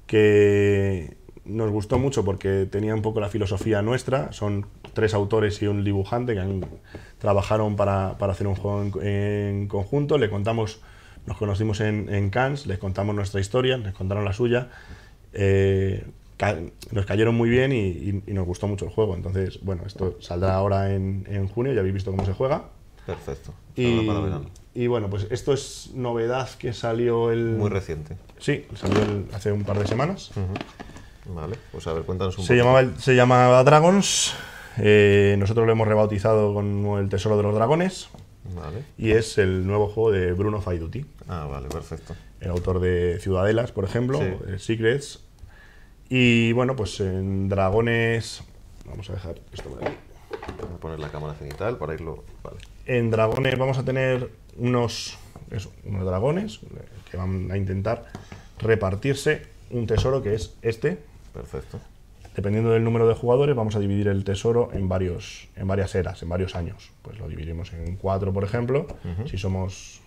que nos gustó mucho porque tenía un poco la filosofía nuestra. Son tres autores y un dibujante que han, trabajaron para, para, hacer un juego en, conjunto. Le contamos, nos conocimos en, en, Cannes, les contamos nuestra historia, les contaron la suya. Eh, nos cayeron muy bien y, nos gustó mucho el juego. Entonces, bueno, esto saldrá ahora en, en junio, ya habéis visto cómo se juega. Perfecto. Y, bueno, pues esto es novedad que salió el... Muy reciente. Sí, salió hace un par de semanas. Vale, pues a ver, cuéntanos un se poco. Llamaba se llamaba Dragons. Eh, nosotros lo hemos rebautizado con el Tesoro de los Dragones. Vale. Y es el nuevo juego de Bruno Faiduti. Ah, vale, perfecto. El autor de Ciudadelas, por ejemplo, eh, Secrets. Y bueno, pues en Dragones. Vamos a dejar esto por aquí. Vamos a poner la cámara cenital para irlo. Vale. En Dragones vamos a tener unos, eso, unos dragones que van a intentar repartirse un tesoro que es este Perfecto. Dependiendo del número de jugadores, vamos a dividir el tesoro en, varios, en varias eras, en varios años. Pues lo dividimos en cuatro, por ejemplo, si somos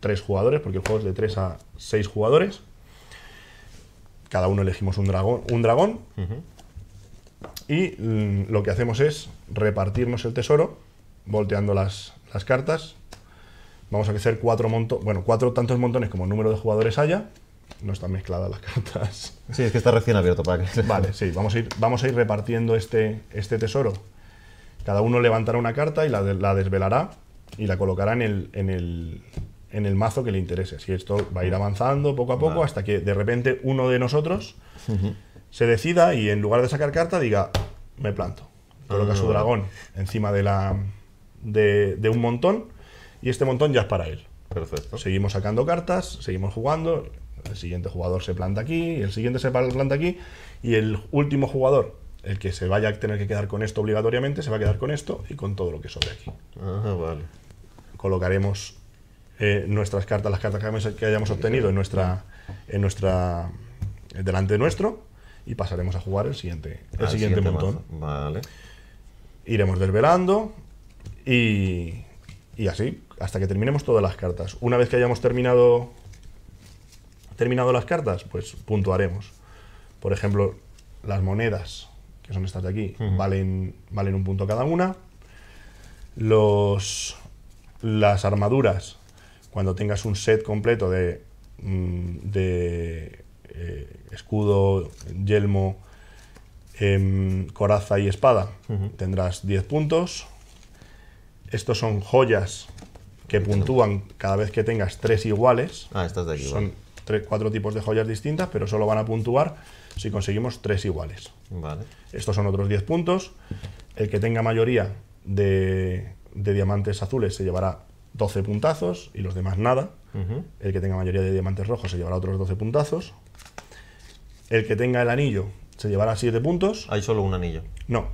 tres jugadores, porque el juego es de tres a seis jugadores. Cada uno elegimos un dragón, un dragón y mm, lo que hacemos es repartirnos el tesoro, volteando las, cartas. Vamos a hacer cuatro, bueno, cuatro tantos montones como el número de jugadores haya no están mezcladas las cartas. Sí, es que está recién abierto para que... Vale, sí, vamos a ir, vamos a ir repartiendo este, este tesoro. Cada uno levantará una carta y la, desvelará y la colocará en el, mazo que le interese. Si esto va a ir avanzando poco a poco hasta que de repente uno de nosotros se decida y en lugar de sacar carta diga, me planto. Coloca su ah. dragón encima de, la, de un montón y este montón ya es para él. Perfecto. Seguimos sacando cartas, seguimos jugando, el siguiente jugador se planta aquí, el siguiente se planta aquí, y el último jugador, el que se vaya a tener que quedar con esto obligatoriamente, se va a quedar con esto y con todo lo que sobre aquí. Ah, Colocaremos eh, nuestras cartas, las cartas que hayamos obtenido en nuestra, en nuestra delante nuestro y pasaremos a jugar el siguiente, el siguiente, montón. Iremos desvelando y, y así hasta que terminemos todas las cartas. Una vez que hayamos terminado terminado las cartas, pues puntuaremos. Por ejemplo, las monedas, que son estas de aquí, valen, valen un punto cada una. Los, las armaduras, cuando tengas un set completo de, mm, eh, escudo, yelmo, em, coraza y espada, tendrás 10 puntos. Estos son joyas que puntúan cada vez que tengas tres iguales. Ah, estas de aquí cuatro tipos de joyas distintas, pero solo van a puntuar si conseguimos tres iguales. Estos son otros 10 puntos. El que tenga mayoría de, diamantes azules se llevará 12 puntazos y los demás nada. El que tenga mayoría de diamantes rojos se llevará otros 12 puntazos. El que tenga el anillo se llevará 7 puntos. ¿Hay solo un anillo? No.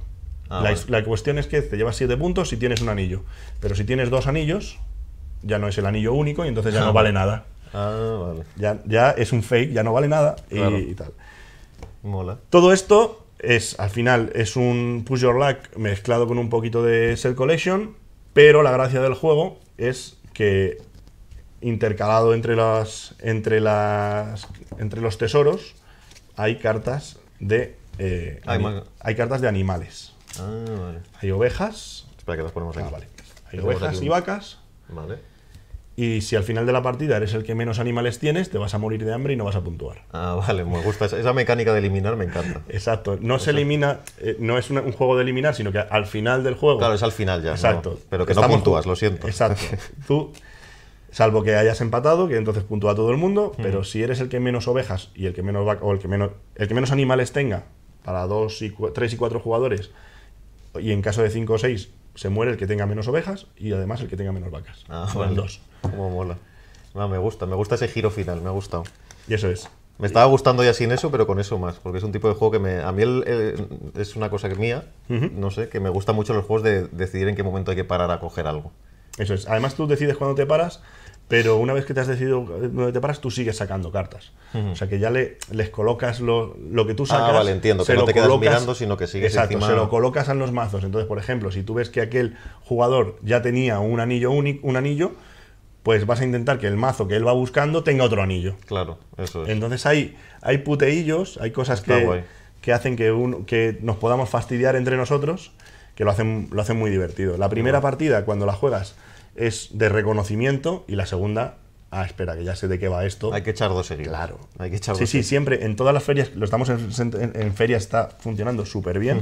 Ah, la, cuestión es que te llevas 7 puntos si tienes un anillo. Pero si tienes dos anillos, ya no es el anillo único y entonces ya no vale nada. Ah, vale. Ya, ya es un fake, ya no vale nada y, tal. Mola. Todo esto es, al final, es un push your luck mezclado con un poquito de Cell collection, pero la gracia del juego es que intercalado entre las entre las entre los tesoros hay cartas de eh, hay, cartas de animales. Ah, hay ovejas. Espera que las ponemos ah, Vale. Hay ovejas y vacas. Vale. Y si al final de la partida eres el que menos animales tienes, te vas a morir de hambre y no vas a puntuar. Ah, vale, me gusta. Esa, mecánica de eliminar me encanta. Exacto. No se elimina, eh, no es un, juego de eliminar, sino que al final del juego. Claro, es al final ya. Exacto. pero que no puntúas, lo siento. Exacto. Tú, salvo que hayas empatado, que entonces puntúa todo el mundo, mm. pero si eres el que menos ovejas y el que menos vaca, o el que menos, el que menos animales tenga para dos y tres y cuatro jugadores, y en caso de cinco o seis se muere el que tenga menos ovejas y además el que tenga menos vacas. Ah, vale. Como mola. No, me gusta, me gusta ese giro final, me ha gustado. Y eso es. Me estaba gustando ya sin eso, pero con eso más, porque es un tipo de juego que a mí es una cosa que mía, no sé, que me gusta mucho los juegos de decidir en qué momento hay que parar a coger algo. Eso es. Además tú decides cuándo te paras, pero una vez que te has decidido dónde te paras, tú sigues sacando cartas. O sea que ya le, les colocas lo, que tú ah, sacas. Ah, vale, entiendo, que no te quedas mirando, sino que sigues Exacto, se lo colocas en los mazos. Entonces, por ejemplo, si tú ves que aquel jugador ya tenía un anillo, único, un anillo pues vas a intentar que el mazo que él va buscando tenga otro anillo. Claro, eso es. Entonces hay, hay puteillos, hay cosas que, que, hacen que, uno que nos podamos fastidiar entre nosotros, que lo hacen, lo hacen muy divertido. La primera partida, cuando la juegas, es de reconocimiento y la segunda ah, espera, que ya sé de qué va esto. Hay que echar dos Claro. Hay que echar Sí, sí, siempre, en todas las ferias, lo estamos en, feria, está funcionando súper bien.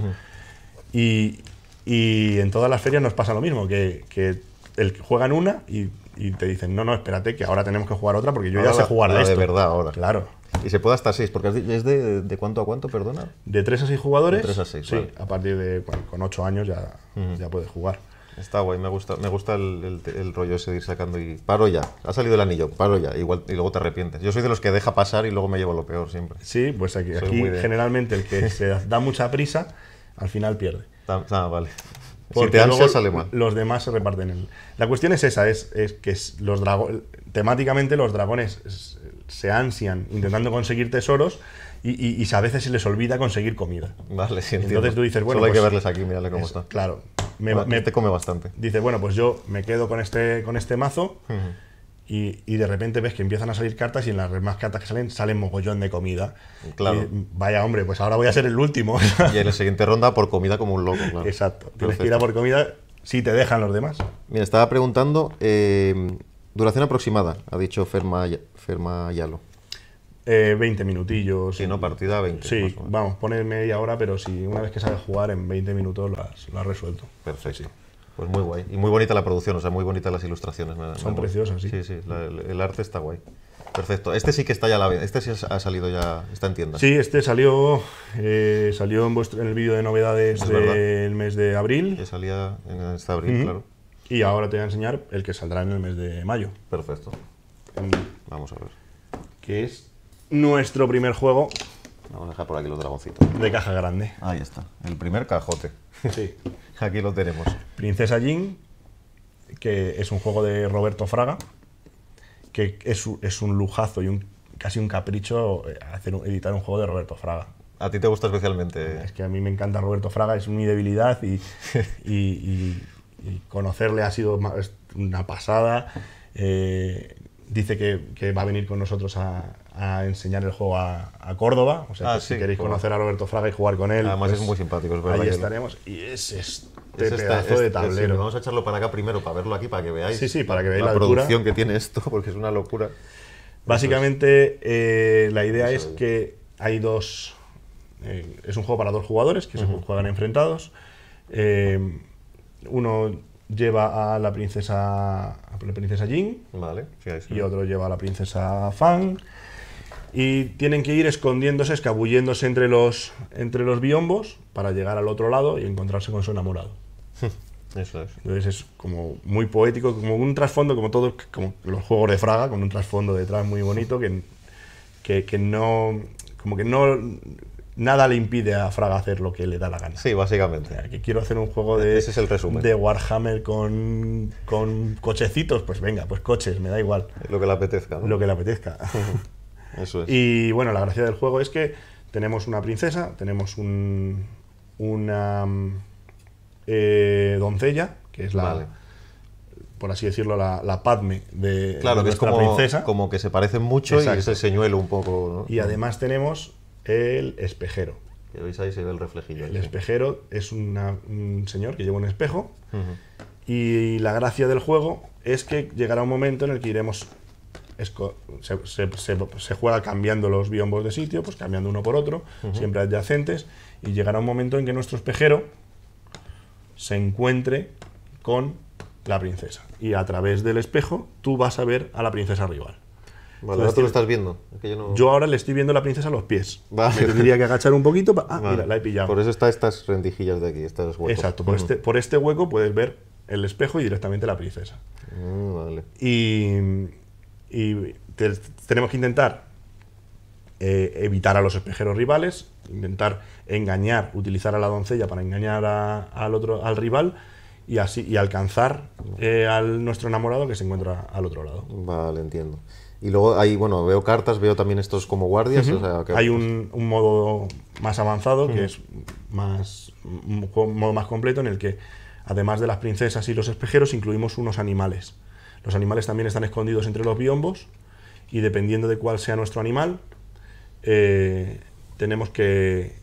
y, en todas las ferias nos pasa lo mismo, que, que el, juegan una y y te dicen, no, no, espérate, que ahora tenemos que jugar otra porque yo ya sé jugar esto. de verdad ahora. Claro. Y se puede hasta 6, porque es de, de, cuánto a cuánto, perdona. De 3 a 6 jugadores. a 6, Sí, a partir de, bueno, con 8 años ya, ya puedes jugar. Está guay, me gusta, me gusta el, rollo ese de ir sacando y paro ya, ha salido el anillo, paro ya, igual, y luego te arrepientes. Yo soy de los que deja pasar y luego me llevo lo peor siempre. Sí, pues aquí, aquí generalmente el que se da mucha prisa, al final pierde. Ah, vale. Porque si te sale mal. los demás se reparten. El... La cuestión es esa, es, que los dragones temáticamente los dragones se ansian intentando conseguir tesoros y, a veces se les olvida conseguir comida. Vale, sí, Entonces tú dices, bueno... Solo hay que pues verles aquí, mírale cómo está. Claro. Me, te este come bastante. Dice, bueno, pues yo me quedo con este, con este mazo... Y, de repente ves que empiezan a salir cartas y en las más cartas que salen salen mogollón de comida. Claro. vaya hombre, pues ahora voy a ser el último. y en la siguiente ronda por comida como un loco. Claro. Exacto. Tienes que ir a por comida si te dejan los demás. Mira, estaba preguntando, eh, duración aproximada, ha dicho Ferma, Ferma Yalo. Eh, 20 minutillos. Si no, partida 20. Sí, vamos, pone media hora, pero si una vez que sabes jugar en 20 minutos lo has, resuelto. Perfecto. Sí. Pues muy guay. Y muy bonita la producción, o sea, muy bonitas las ilustraciones. Son preciosas, sí. Sí, sí, el, arte está guay. Perfecto. Este sí que está ya la Este sí ha salido ya, está en tiendas. Sí, este salió eh, salió en, en el vídeo de novedades del mes de abril. Que salía en este abril, claro. Y ahora te voy a enseñar el que saldrá en el mes de mayo. Perfecto. Mm. Vamos a ver. Que es nuestro primer juego. Vamos a dejar por aquí los dragoncitos. De caja grande. Ahí está. El primer cajote. Sí. Aquí lo tenemos. Princesa Jean, que es un juego de Roberto Fraga, que es, un lujazo y un, casi un capricho eh, hacer, editar un juego de Roberto Fraga. ¿A ti te gusta especialmente? Es que a mí me encanta Roberto Fraga, es mi debilidad y, conocerle ha sido una pasada. Eh, dice que, va a venir con nosotros a, enseñar el juego a, Córdoba. O sea, ah, si queréis conocer a Roberto Fraga y jugar con él. Además, es pues muy simpático, Ahí estaremos. Y es, esto. Este este de este, tablero. vamos a echarlo para acá primero para verlo aquí, para que veáis. Sí, sí, para que veáis la, producción que tiene esto, porque es una locura. Básicamente, eh, la idea es que hay dos. Eh, es un juego para dos jugadores que se juegan enfrentados. Eh, uno lleva a la princesa a la princesa Jin y otro lleva a la princesa Fang y tienen que ir escondiéndose, escabulléndose entre los entre los biombos para llegar al otro lado y encontrarse con su enamorado. Hmm, eso es. Entonces es como muy poético, como un trasfondo, como todos como los juegos de Fraga, con un trasfondo detrás muy bonito que, que, no. como que no. Nada le impide a Fraga hacer lo que le da la gana. Sí, básicamente. que quiero hacer un juego de. Ese es el resumen. De Warhammer con, cochecitos, pues venga, pues coches, me da igual. Lo que le apetezca. Lo que le apetezca. Eso es. Y bueno, la gracia del juego es que tenemos una princesa, tenemos un. una eh, doncella, que es la, por así decirlo, la, Padme de, claro, es como, princesa. Como que se parecen mucho y el señuelo un poco. Y además tenemos el espejero. el reflejillo. El espejero es un señor que lleva un espejo. Y la gracia del juego es que llegará un momento en el que iremos. Se, juega cambiando los biombos de sitio, pues cambiando uno por otro, siempre adyacentes, y llegará un momento en que nuestro espejero se encuentre con la princesa. Y a través del espejo tú vas a ver a la princesa rival. Vale, ahora tú lo estás viendo. yo, ahora le estoy viendo a la princesa a los pies. Vale. Me tendría que agachar un poquito. Ah, mira, la he pillado. Por eso están estas rendijillas de aquí, huecos. Exacto, mm. este, por, este, hueco puedes ver el espejo y directamente la princesa. Mm, y, tenemos que intentar eh, evitar a los espejeros rivales, intentar engañar, utilizar a la doncella para engañar al otro, al rival y así y alcanzar eh, al nuestro enamorado que se encuentra al otro lado. Vale, entiendo. Y luego ahí, bueno, veo cartas, veo también estos como guardias. Hay pues un, modo más avanzado, que es más, modo más completo, en el que, además de las princesas y los espejeros, incluimos unos animales. Los animales también están escondidos entre los biombos y dependiendo de cuál sea nuestro animal, eh, tenemos que,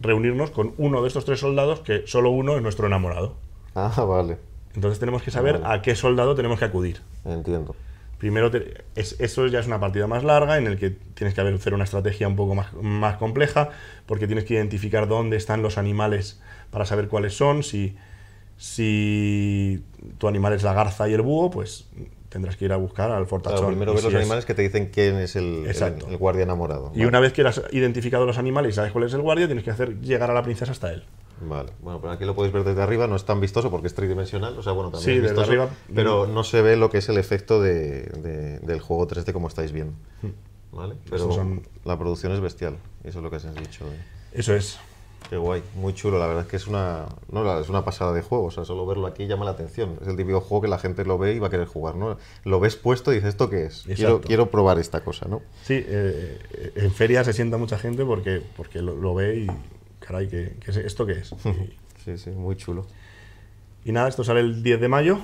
reunirnos con uno de estos tres soldados, que solo uno es nuestro enamorado. Ah, vale. Entonces tenemos que ah, saber a qué soldado tenemos que acudir. Entiendo. Primero, eso ya es una partida más larga en el que tienes que hacer una estrategia un poco más, más compleja, porque tienes que identificar dónde están los animales para saber cuáles son, si si tu animal es la garza y el búho, pues tendrás que ir a buscar al fortachón. primero ves los animales que te dicen quién es el, el, guardia enamorado. Y una vez que has identificado los animales y sabes cuál es el guardia, tienes que hacer llegar a la princesa hasta él. Vale, bueno, pero aquí lo podéis ver desde arriba, no es tan vistoso porque es tridimensional, o sea, bueno, también es arriba, pero no se ve lo que es el efecto del juego 3D como estáis viendo. Hmm. ¿Vale? Pero la producción es bestial, eso es lo que has dicho. ¿eh? Eso es. Qué guay, muy chulo, la verdad es que es una, es una pasada de juego, o sea, solo verlo aquí llama la atención. Es el típico juego que la gente lo ve y va a querer jugar, ¿no? Lo ves puesto y dices, ¿esto qué es? Quiero, probar esta cosa, ¿no? Sí, eh, eh, en feria se sienta mucha gente porque, porque lo, ve y, caray, ¿esto qué es? sí, sí, muy chulo. Y nada, esto sale el 10 de mayo,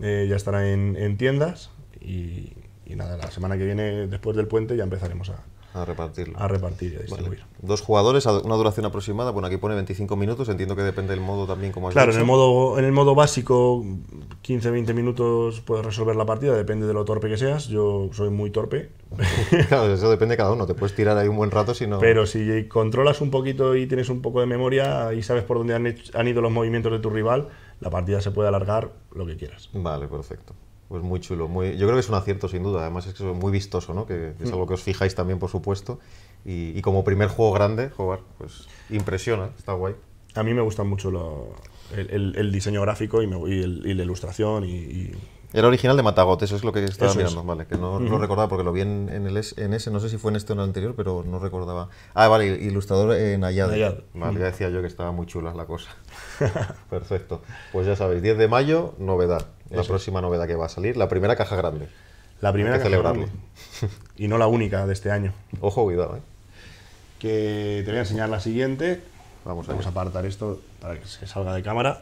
eh, ya estará en, tiendas y, y nada, la semana que viene, después del puente, ya empezaremos a, a repartirlo. A repartir y a distribuir. Dos jugadores a una duración aproximada. Bueno, aquí pone 25 minutos. Entiendo que depende del modo también. Como has claro, En, el modo, en el modo básico, 15-20 minutos puedes resolver la partida. Depende de lo torpe que seas. Yo soy muy torpe. claro, eso depende de cada uno. Te puedes tirar ahí un buen rato si no. Pero si controlas un poquito y tienes un poco de memoria y sabes por dónde han ido los movimientos de tu rival, la partida se puede alargar lo que quieras. Vale, perfecto. Pues muy chulo, muy, yo creo que es un acierto sin duda, además es que es muy vistoso, ¿no? que, es mm. algo que os fijáis también por supuesto, y, como primer juego grande, jugar, pues impresiona, está guay. A mí me gusta mucho el, diseño gráfico y, la ilustración y, era original de Matagot, eso es lo que estaba mirando, vale, que no lo recordaba porque lo vi en, el ese, no sé si fue en este o en el anterior, pero no recordaba. Ah, vale, ilustrador en eh, Ayad. Vale, ya decía yo que estaba muy chula la cosa. Perfecto. Pues ya sabéis, 10 de mayo, novedad la próxima novedad que va a salir, la primera caja grande. La primera Y no la única de este año. Ojo, cuidado, ¿eh? Que te voy a enseñar la siguiente. Vamos, a apartar esto para que se salga de cámara.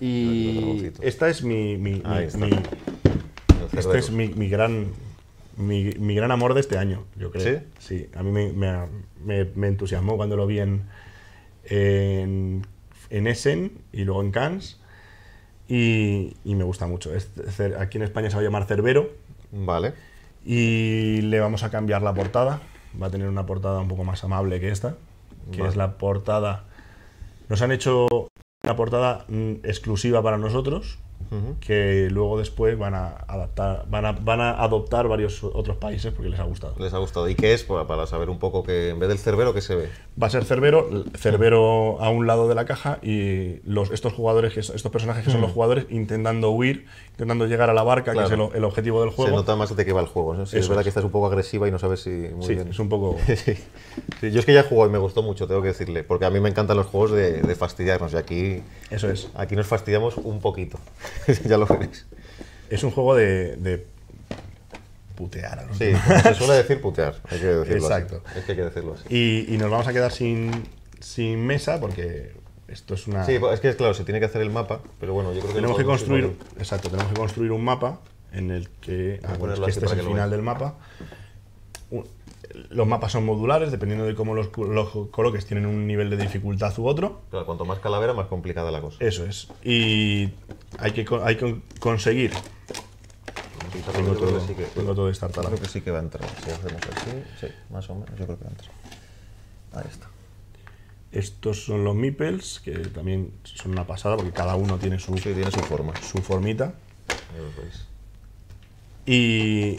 Y esta es mi, mi, este es mi, gran mi, gran amor de este año, yo creo. Sí, sí a mí me, me, entusiasmó cuando lo vi en, en Essen y luego en Cannes y, me gusta mucho. aquí en España se va a llamar Cerbero. Vale. Y le vamos a cambiar la portada. Va a tener una portada un poco más amable que esta, que es la portada... Nos han hecho una portada mm, exclusiva para nosotros, que luego después van a adaptar, van a, van a adoptar varios otros países porque les ha gustado. Les ha gustado. ¿Y qué es? Pues, para saber un poco que en vez del cerbero, ¿qué se ve? Va a ser cerbero, cerbero a un lado de la caja y los, estos jugadores, estos personajes que son los jugadores, intentando huir Tentando llegar a la barca, que es el, objetivo del juego. Se nota más de que va el juego. es verdad que estás un poco agresiva y no sabes si. Muy sí, es un poco. yo es que ya he jugado y me gustó mucho, tengo que decirle. Porque a mí me encantan los juegos de, fastidiarnos. Y aquí. Eso es. Aquí nos fastidiamos un poquito. ya lo veréis. Es un juego de, de putear. Sí, se suele decir putear, hay que decirlo Exacto. Así. Es que hay que decirlo así. Y, nos vamos a quedar sin, sin mesa porque esto es una... Sí, pues, es que es claro, se tiene que hacer el mapa, pero bueno, yo creo que... Tenemos que construir, exacto, tenemos que construir un mapa en el que... bueno, este es este es el final del mapa. los mapas son modulares, dependiendo de cómo los, coloques, tienen un nivel de dificultad u otro. Claro, cuanto más calavera, más complicada la cosa. Eso es. Y hay que, hay que conseguir... Tengo todo, que sí que, Creo que sí que va a entrar. Si hacemos sí, más o menos, yo creo que va a entrar. Ahí está. Estos son los meeples, que también son una pasada porque cada uno tiene su, tiene su forma. Su formita. Y,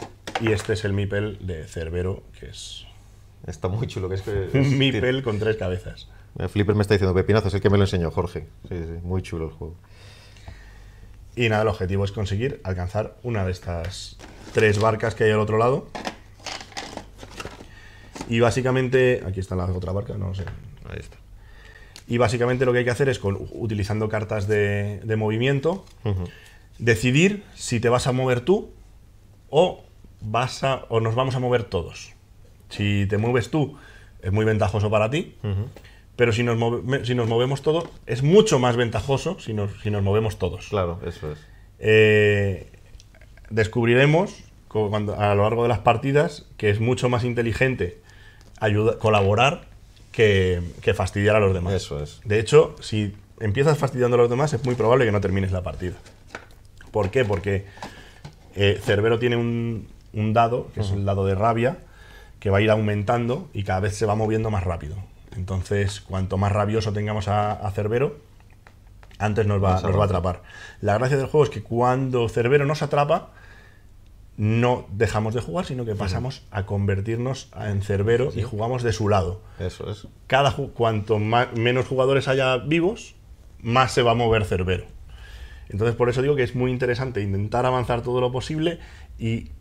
este es el meeple de Cerbero, que es... Está muy chulo, que es que... con tres cabezas. Flipper me está diciendo pepinazo, es el que me lo enseñó Jorge. Sí, sí, muy chulo el juego. Y nada, el objetivo es conseguir alcanzar una de estas tres barcas que hay al otro lado. Y básicamente, aquí está la otra barca, no lo sé. Ahí está. Y básicamente lo que hay que hacer es, utilizando cartas de, movimiento, decidir si te vas a mover tú o, vas o nos vamos a mover todos. Si te mueves tú, es muy ventajoso para ti. Pero si nos, si nos movemos todos, es mucho más ventajoso si nos, si nos movemos todos. Claro, eso es. Eh, descubriremos a lo largo de las partidas que es mucho más inteligente colaborar que, fastidiar a los demás. Eso es. De hecho, si empiezas fastidiando a los demás, es muy probable que no termines la partida. ¿Por qué? Porque eh, Cerbero tiene un, dado, que es el dado de rabia, que va a ir aumentando y cada vez se va moviendo más rápido. Entonces, cuanto más rabioso tengamos a, a Cerbero, antes nos va, nos va, a atrapar. La gracia del juego es que cuando Cerbero nos atrapa, no dejamos de jugar, sino que pasamos a convertirnos en cerbero y jugamos de su lado. Eso es. Cada, cuanto menos jugadores haya vivos, más se va a mover cerbero. Entonces, por eso digo que es muy interesante intentar avanzar todo lo posible y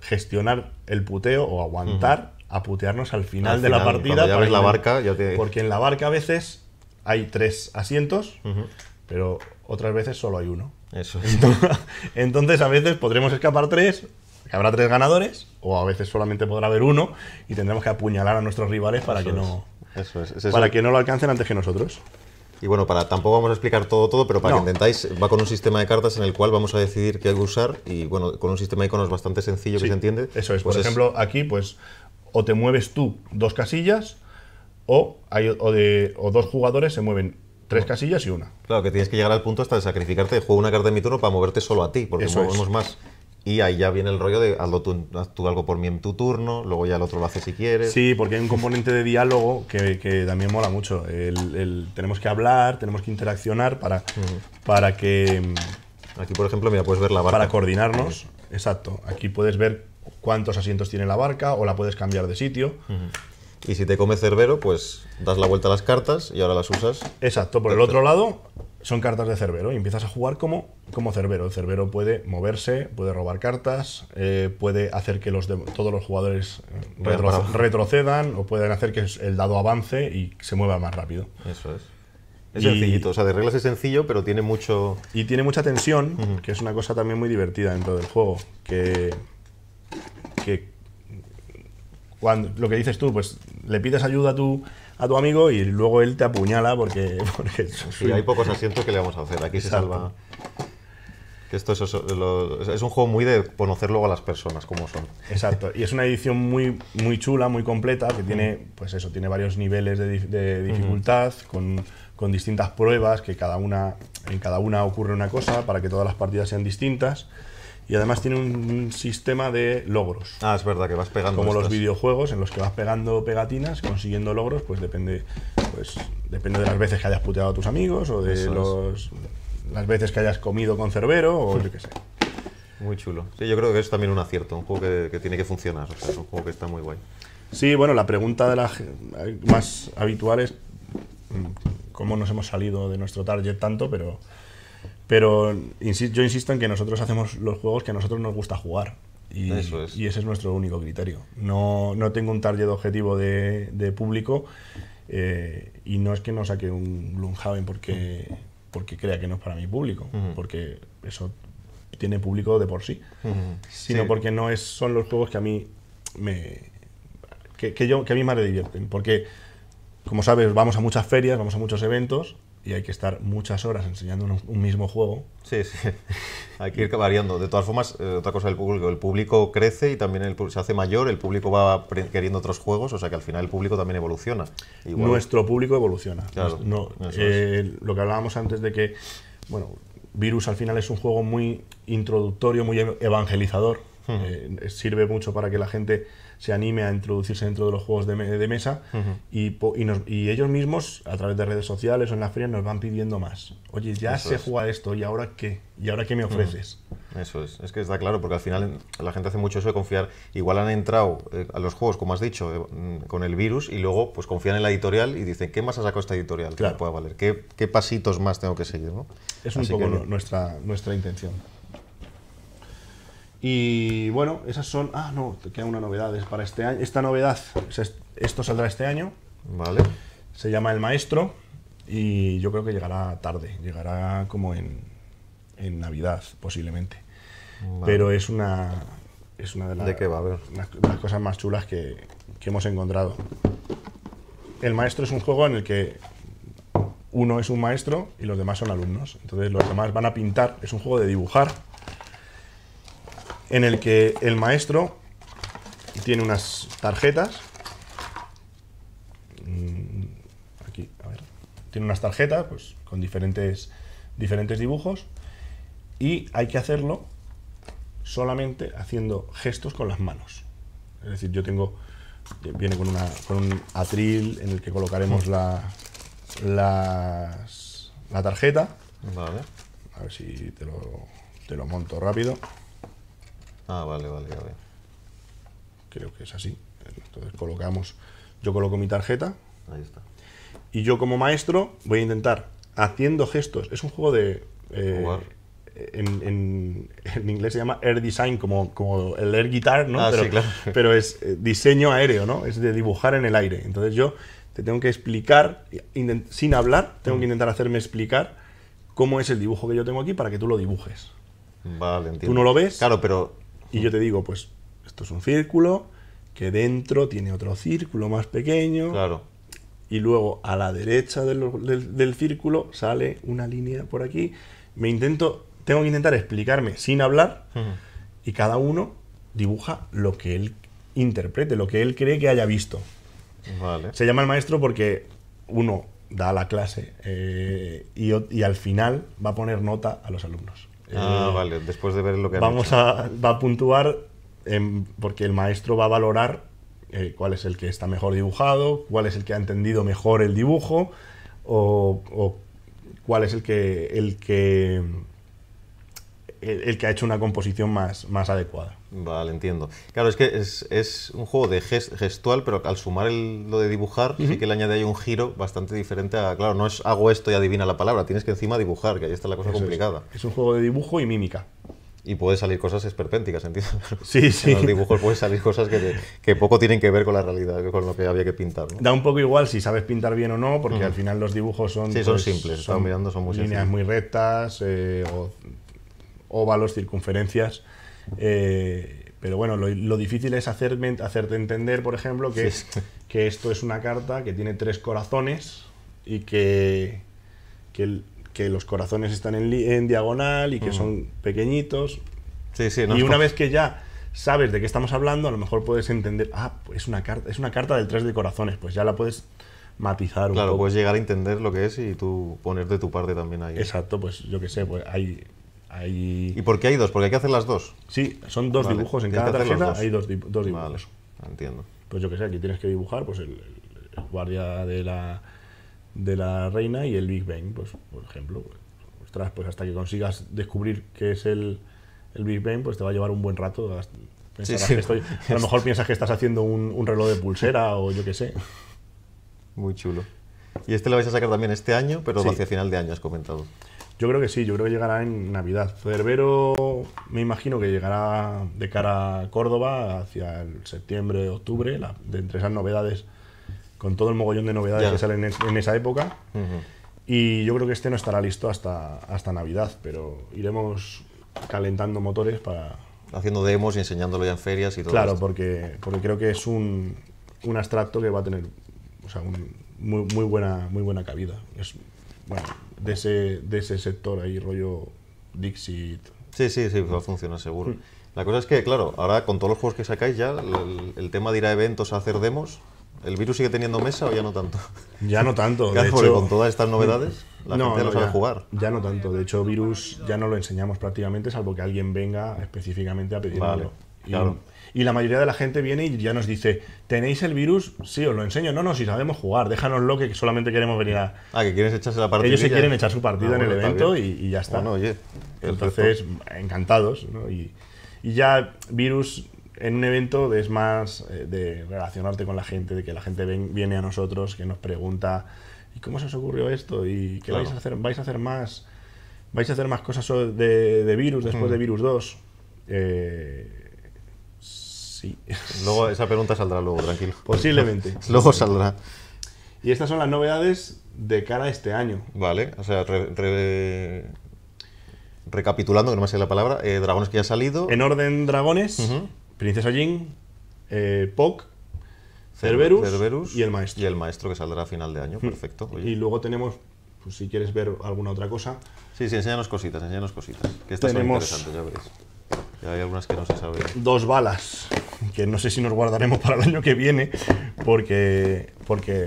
gestionar el puteo o aguantar a putearnos al final, de la partida. la barca, Porque en la barca a veces hay tres asientos, pero otras veces solo hay uno. Eso Entonces, a veces podremos escapar tres, que habrá tres ganadores, o a veces solamente podrá haber uno, y tendremos que apuñalar a nuestros rivales para, que, no, para que no lo alcancen antes que nosotros. Y bueno, para, tampoco vamos a explicar todo, todo, pero para que intentáis va con un sistema de cartas en el cual vamos a decidir qué hay que usar y bueno, con un sistema de iconos bastante sencillo que se entiende. Eso es, pues por ejemplo, aquí pues o te mueves tú dos casillas o, hay, de, o dos jugadores se mueven Tres casillas y una. Claro, que tienes que llegar al punto hasta de sacrificarte, juego una carta de mi turno para moverte solo a ti, porque movemos más. Y ahí ya viene el rollo de tú, haz tú algo por mí en tu turno, luego ya el otro lo hace si quieres. Sí, porque hay un componente de diálogo que, que también mola mucho. El, tenemos que hablar, tenemos que interaccionar para, para que. Aquí, por ejemplo, mira, puedes ver la barca. Para coordinarnos, exacto. Aquí puedes ver cuántos asientos tiene la barca o la puedes cambiar de sitio. Y si te come Cerbero, pues das la vuelta a las cartas y ahora las usas. Exacto, por el otro lado son cartas de Cerbero y empiezas a jugar como, como Cerbero. El Cerbero puede moverse, puede robar cartas, eh, puede hacer que los todos los jugadores eh, retrocedan o pueden hacer que el dado avance y se mueva más rápido. Eso es. Es sencillito, o sea, de reglas es sencillo, pero tiene mucho... Y tiene mucha tensión, que es una cosa también muy divertida dentro del juego, que, que lo que dices tú, pues le pides ayuda a tu, a tu amigo y luego él te apuñala porque... porque hay pocos asientos que le vamos a hacer. Aquí se salva... esto es, un juego muy de conocer luego a las personas como son. Exacto, y es una edición muy, muy chula, muy completa, que tiene, mm. pues eso, tiene varios niveles de, mm-hmm. dificultad, con, con, distintas pruebas, que cada una, en cada una ocurre una cosa para que todas las partidas sean distintas. Y además tiene un sistema de logros. Ah, es verdad que vas pegando. Como los videojuegos en los que vas pegando pegatinas, consiguiendo logros, pues depende, pues depende de las veces que hayas puteado a tus amigos o de los, las veces que hayas comido con cerbero o yo qué sé. Muy chulo. Sí, yo creo que es también un acierto, un juego que, tiene que funcionar, o sea, un juego que está muy guay. Sí, bueno, la pregunta de las más habitual es mm, cómo nos hemos salido de nuestro target tanto, pero pero yo insisto en que nosotros hacemos los juegos que a nosotros nos gusta jugar. Y, y ese es nuestro único criterio. No, no tengo un target objetivo de, público eh, y no es que no saque un Gloomhaven porque, porque crea que no es para mi público, porque eso tiene público de por sí, sino porque no es, son los juegos que a mí me que, yo, que a mí más me divierten, porque como sabes, vamos a muchas ferias, vamos a muchos eventos y hay que estar muchas horas enseñando un, mismo juego. Sí, sí. Hay que ir variando. De todas formas, eh, otra cosa del público. El público crece y también el, se hace mayor, el público va queriendo otros juegos, o sea que al final el público también evoluciona. Nuestro público evoluciona. Eh, lo que hablábamos antes de que, bueno, Virus al final es un juego muy introductorio, muy evangelizador. Eh, sirve mucho para que la gente se anime a introducirse dentro de los juegos de, mesa y, ellos mismos, a través de redes sociales o en la feria nos van pidiendo más. Oye, ya se juega esto, ¿y ahora qué? ¿Y ahora qué me ofreces? Eso es, es que está claro, porque al final la gente hace mucho eso de confiar. Igual han entrado eh, a los juegos, como has dicho, eh, mm, con el virus y luego pues confían en la editorial y dicen, ¿qué más ha sacado esta editorial que pueda valer? ¿Qué, pasitos más tengo que seguir? Es un poco nuestra, nuestra intención. Y bueno, esas son... Ah, no, te una novedad es para este año. Esta novedad, esto saldrá este año. Vale. Se llama El Maestro y yo creo que llegará tarde, llegará como en, en Navidad posiblemente. Pero es una, es una de, las, las cosas más chulas que, que, hemos encontrado. El maestro es un juego en el que uno es un maestro y los demás son alumnos. Entonces los demás van a pintar, es un juego de dibujar en el que el maestro tiene unas tarjetas. Mm, aquí, a ver. Tiene unas tarjetas pues, con diferentes, diferentes dibujos y hay que hacerlo solamente haciendo gestos con las manos. Es decir, yo tengo, viene con, una, un atril en el que colocaremos mm. la, tarjeta. Vale. A ver si te lo, te lo monto rápido. Ah, vale, vale, vale. Creo que es así. Entonces colocamos, yo coloco mi tarjeta. Ahí está. Y yo como maestro voy a intentar, haciendo gestos, es un juego de... Eh, en, inglés se llama air design, como, como el air guitar, ¿no? Ah, pero, claro. pero es eh, diseño aéreo, ¿no? Es de dibujar en el aire. Entonces yo te tengo que explicar, sin hablar, tengo que mm. intentar hacerme explicar cómo es el dibujo que yo tengo aquí para que tú lo dibujes. Vale, entiendo. Tú no lo ves. Claro, pero y yo te digo, pues esto es un círculo, que dentro tiene otro círculo más pequeño. Claro. Y luego a la derecha del, círculo sale una línea por aquí. Me intento, tengo que intentar explicarme sin hablar y cada uno dibuja lo que él interprete, lo que él cree que haya visto. Se llama el maestro porque uno da la clase eh, y al final va a poner nota a los alumnos. Ah, eh, vale, después de ver lo que vamos A, va a puntuar porque el maestro va a valorar eh, cuál es el que está mejor dibujado, cuál es el que ha entendido mejor el dibujo o, o cuál es el que, el que el, que ha hecho una composición más, más adecuada. Vale, entiendo. Claro, es que es, un juego de gestual, pero al sumar el, lo de dibujar, sí que le añade ahí un giro bastante diferente a. Claro, no es hago esto y adivina la palabra, tienes que encima dibujar, que ahí está la cosa complicada. Es. un juego de dibujo y mímica y puede salir cosas esperpénticas, entiendo. Sí, sí. En los dibujos pueden salir cosas que, poco tienen que ver con la realidad, con lo que había que pintar. Da un poco igual si sabes pintar bien o no, porque al final los dibujos son... Sí, son pues, simples, son mirando, son muy líneas muy rectas eh, óvalos, circunferencias. Eh, pero bueno, lo, difícil es hacerte entender, por ejemplo, que, que esto es una carta que tiene tres corazones y que, que, los corazones están en, en diagonal y que mm. son pequeñitos. y una vez que ya sabes de qué estamos hablando, a lo mejor puedes entender, ah, pues es una carta, es una carta del tres de corazones, pues ya la puedes matizar un poco. Claro, puedes llegar a entender lo que es y tú poner de tu parte también ahí. Exacto, pues yo qué sé, pues hay ¿Y por qué hay dos? Porque hay que hacer las dos. Sí, son dos dibujos. En cada tarjeta hay dos, dibujos. Entiendo. Pues yo que sé, aquí tienes que dibujar pues el, guardia de la, de la reina y el Big Bang, pues, por ejemplo. Pues, ostras, pues hasta que consigas descubrir qué es el, el Big Bang, pues te va a llevar un buen rato. a lo mejor piensas que estás haciendo un, reloj de pulsera o yo qué sé. Muy chulo. Y este lo vais a sacar también este año, pero hacia final de año, has comentado. Yo creo que sí, yo creo que llegará en Navidad. Cerbero me imagino que llegará de cara a Córdoba hacia el septiembre, octubre, de entre esas novedades, con todo el mogollón de novedades que salen en, esa época. Y yo creo que este no estará listo hasta, hasta Navidad, pero iremos calentando motores para... Haciendo demos y enseñándolo ya en ferias y todo. Claro, Porque, porque creo que es un, un abstracto que va a tener muy, muy, buena, muy buena cabida. Es, bueno, de ese, de ese sector ahí, rollo Dixit. Sí, sí, sí, va a funcionar seguro. Hmm. La cosa es que, claro, ahora con todos los juegos que sacáis ya, el, tema de ir a eventos a hacer demos, ¿el virus sigue teniendo mesa o ya no tanto? Ya no tanto. de hecho, con todas estas novedades, la gente no, sabe jugar. Ya no tanto. De hecho, virus ya no lo enseñamos prácticamente, salvo que alguien venga específicamente a pedirlo y, la mayoría de la gente viene y ya nos dice, ¿tenéis el virus? Sí, os lo enseño. No, no, si sabemos jugar, déjanos lo que solamente queremos venir a... Ah, que quieres echarse la partida. Ellos se quieren echar su partida ah, en el evento y, ya está. Entonces, encantados. Y, ya virus en un evento es más eh, de relacionarte con la gente, de que la gente viene a nosotros, que nos pregunta, ¿y cómo se os ocurrió esto? ¿Y qué vais a hacer? ¿Vais a hacer más? ¿Vais a hacer más cosas de, virus después de virus 2? Eh, Sí. Luego esa pregunta saldrá luego, tranquilo. Posiblemente. luego saldrá. Y estas son las novedades de cara a este año. Vale, o sea, recapitulando, que no me sé la palabra, eh, dragones que ya ha salido. En orden dragones, Princesa Jin, eh, Pok, Cerberus, y el maestro. Y el maestro que saldrá a final de año, hmm. perfecto. Y luego tenemos, pues, si quieres ver alguna otra cosa. Sí, sí, enséñanos cositas, enséñanos cositas. Que tenemos... ya hay algunas que no se Dos balas, que no sé si nos guardaremos para el año que viene, porque, porque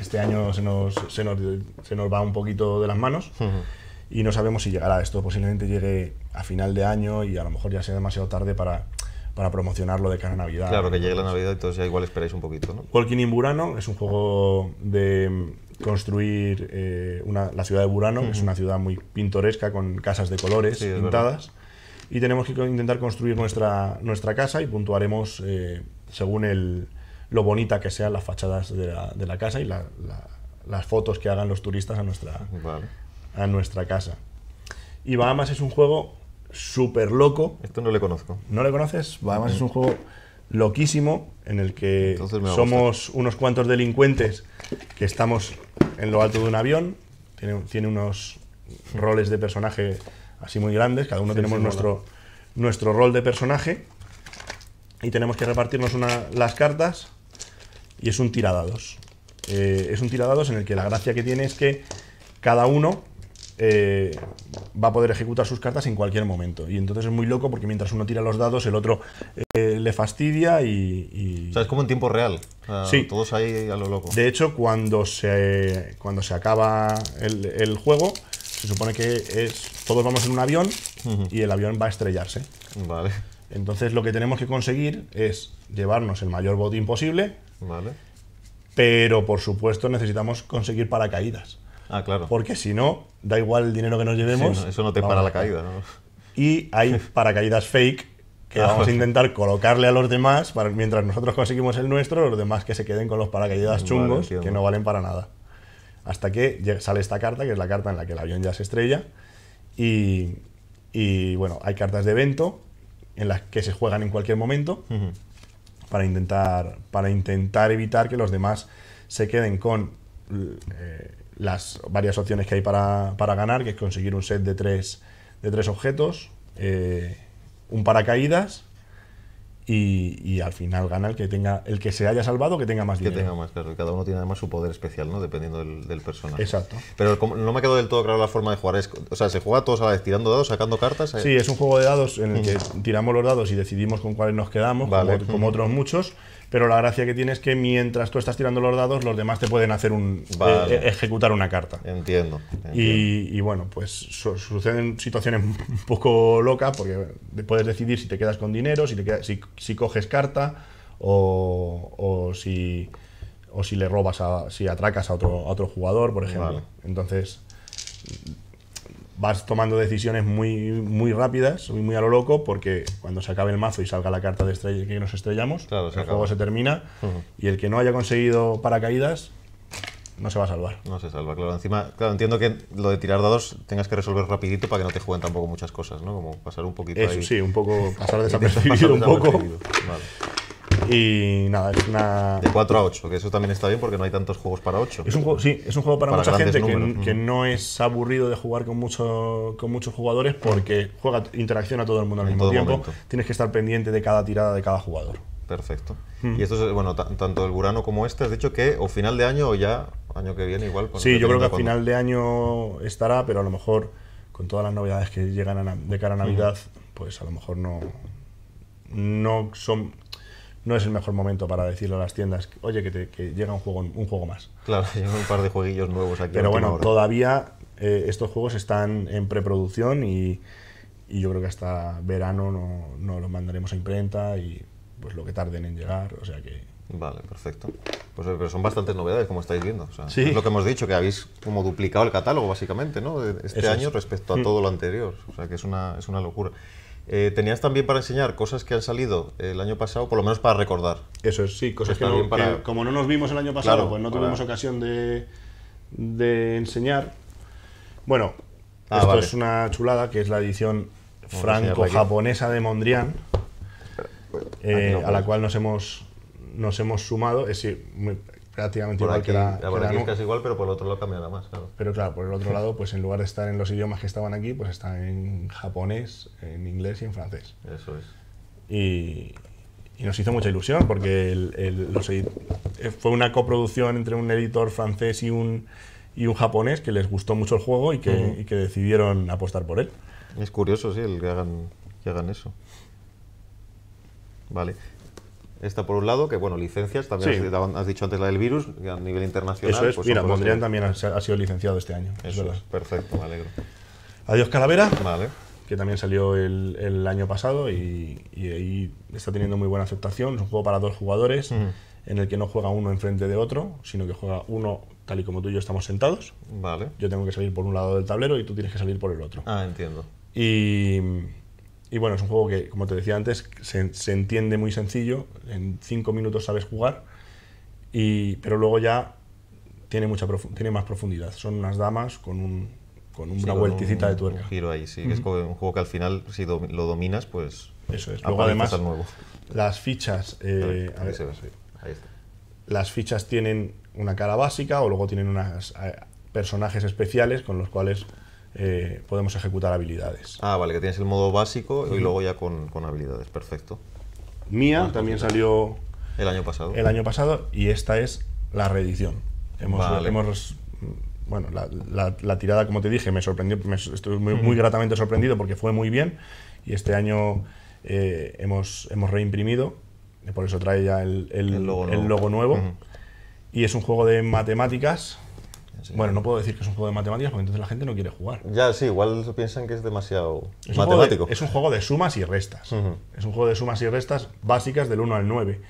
este año se nos, se nos, va un poquito de las manos. Y no sabemos si llegará esto. Posiblemente llegue a final de año y a lo mejor ya sea demasiado tarde para, para promocionarlo de cara a Navidad. Claro, que llegue la Navidad, entonces ya igual esperáis un poquito, ¿no? Walking in Burano es un juego de mm, construir eh, una, la ciudad de Burano, que es una ciudad muy pintoresca, con casas de colores pintadas y tenemos que intentar construir nuestra, nuestra casa y puntuaremos eh, según lo bonita que sean las fachadas de la, casa y las fotos que hagan los turistas a nuestra, a nuestra casa. Y Bahamas es un juego súper loco. Esto no le conozco. ¿No le conoces? Bahamas es un juego loquísimo en el que somos unos cuantos delincuentes que estamos en lo alto de un avión. tiene unos roles de personaje así muy grandes, cada uno tenemos nuestro, nuestro rol de personaje y tenemos que repartirnos las cartas y es un tiradados. Eh, es un tiradados en el que la gracia que tiene es que cada uno eh, va a poder ejecutar sus cartas en cualquier momento. Y entonces es muy loco porque mientras uno tira los dados, el otro eh, le fastidia y, O sea, es como en tiempo real. sí. Todos ahí a lo loco. De hecho, cuando se, cuando se acaba el, el juego, se supone que es todos vamos en un avión y el avión va a estrellarse. Vale. Entonces lo que tenemos que conseguir es llevarnos el mayor botín posible. Vale. Pero por supuesto necesitamos conseguir paracaídas. Ah, claro. Porque si no, da igual el dinero que nos llevemos. eso no te para la caída, ¿no? Y hay paracaídas fake que ah, vamos a intentar colocarle a los demás para mientras nosotros conseguimos el nuestro, los demás que se queden con los paracaídas chungos que no valen para nada. Hasta que sale esta carta, que es la carta en la que el avión ya se estrella y, bueno, hay cartas de evento en las que se juegan en cualquier momento para, intentar, para intentar evitar que los demás se queden con eh, las varias opciones que hay para, para, ganar, que es conseguir un set de tres, de tres objetos, eh, un paracaídas y, al final gana el que tenga el que se haya salvado que tenga más que tenga más claro cada uno tiene además su poder especial no dependiendo del, del personaje exacto pero no me quedó del todo claro la forma de jugar es, o sea se juega todos a la vez tirando dados sacando cartas eh. sí es un juego de dados en el que tiramos los dados y decidimos con cuáles nos quedamos vale. como, como, otros muchos pero la gracia que tiene es que mientras tú estás tirando los dados, los demás te pueden hacer un eh, ejecutar una carta. Entiendo. Y, bueno, pues suceden situaciones un poco locas, porque puedes decidir si te quedas con dinero, si, coges carta o, si, o si le robas, a, si atracas a otro, otro jugador, por ejemplo. Entonces vas tomando decisiones muy, muy rápidas, muy, muy a lo loco, porque cuando se acabe el mazo y salga la carta de estrella que nos estrellamos, el juego se termina y el que no haya conseguido paracaídas no se va a salvar. No se salva, claro. Encima, claro, entiendo que lo de tirar dados tengas que resolver rapidito para que no te jueguen tampoco muchas cosas, ¿no? Como pasar un poquito Eso, sí, un poco pasar desapercibido, pasar un poco. Y nada, es una. De 4 a 8, que eso también está bien porque no hay tantos juegos para 8. Es un juego, sí, es un juego para, mucha gente que, no es aburrido de jugar con, mucho, con muchos jugadores porque juega interacción a todo el mundo al mismo tiempo. Tienes que estar pendiente de cada tirada de cada jugador. Perfecto. Mm. Y esto es, bueno, tanto el Burano como este, has dicho que o final de año o ya año que viene igual. Sí, este yo creo que a final de año estará, pero a lo mejor con todas las novedades que llegan de cara a Navidad, pues a lo mejor no, no son no es el mejor momento para decirle a las tiendas, oye, que, llega un juego, un juego más. Claro, llegan un par de jueguillos nuevos aquí. Pero bueno, todavía eh, estos juegos están en preproducción y, yo creo que hasta verano no, no los mandaremos a imprenta y pues lo que tarden en llegar, o sea que... Vale, perfecto. Pues eh, pero son bastantes novedades, como estáis viendo. Es lo que hemos dicho, que habéis como duplicado el catálogo, básicamente, ¿no? Este año respecto a mm. todo lo anterior. O sea, que es una, es una locura. Eh, tenías también para enseñar cosas que han salido el año pasado, por lo menos para recordar. Eso es, sí, cosas que, como no nos vimos el año pasado, pues no tuvimos ocasión de, enseñar. Bueno, ah, esto es una chulada que es la edición franco-japonesa de Mondrian, ah, eh, a la cual nos hemos, sumado. Es, prácticamente igual que la, es casi igual, pero por el otro lado cambia nada más, claro. Pero claro, por el otro lado, pues en lugar de estar en los idiomas que estaban aquí, pues están en japonés, en inglés y en francés. Eso es. Y, nos hizo mucha ilusión porque los eh, fue una coproducción entre un editor francés y un, y un japonés que les gustó mucho el juego y que, que decidieron apostar por él. Es curioso, sí, el que hagan, que hagan eso. Vale. Está por un lado, que bueno, licencias, también has, dicho antes la del virus, a nivel internacional. Eso es, pues, mira, Mondrian también ha, sido licenciado este año. Eso es, perfecto, me alegro. Adiós Calavera. Vale. Que también salió el, año pasado y, y, está teniendo muy buena aceptación. Es un juego para dos jugadores, en el que no juega uno enfrente de otro, sino que juega uno tal y como tú y yo estamos sentados. Vale. Yo tengo que salir por un lado del tablero y tú tienes que salir por el otro. Ah, entiendo. Y y bueno, es un juego que, como te decía antes, se, entiende muy sencillo, en cinco minutos sabes jugar, y, pero luego ya tiene, mucha tiene más profundidad. Son unas damas con, un, con una vuelticita de tuerca. Un giro ahí, sí, es como un juego que al final, si lo dominas, pues. Eso es. Luego, además, nuevo. las fichas. Eh, ahí está. Las fichas tienen una cara básica o luego tienen unos eh, personajes especiales con los cuales eh, podemos ejecutar habilidades. Ah, vale, que tienes el modo básico y luego ya con, con habilidades, perfecto. Mía también salió... El año pasado. El año pasado y esta es la reedición. bueno, la, tirada, como te dije, me sorprendió, estoy muy, gratamente sorprendido porque fue muy bien y este año eh, hemos, hemos reimprimido, por eso trae ya el, logo nuevo. Y es un juego de matemáticas bueno, no puedo decir que es un juego de matemáticas porque entonces la gente no quiere jugar. Ya, sí, igual piensan que es demasiado matemático. es un juego de sumas y restas. Es un juego de sumas y restas básicas del 1 al 9,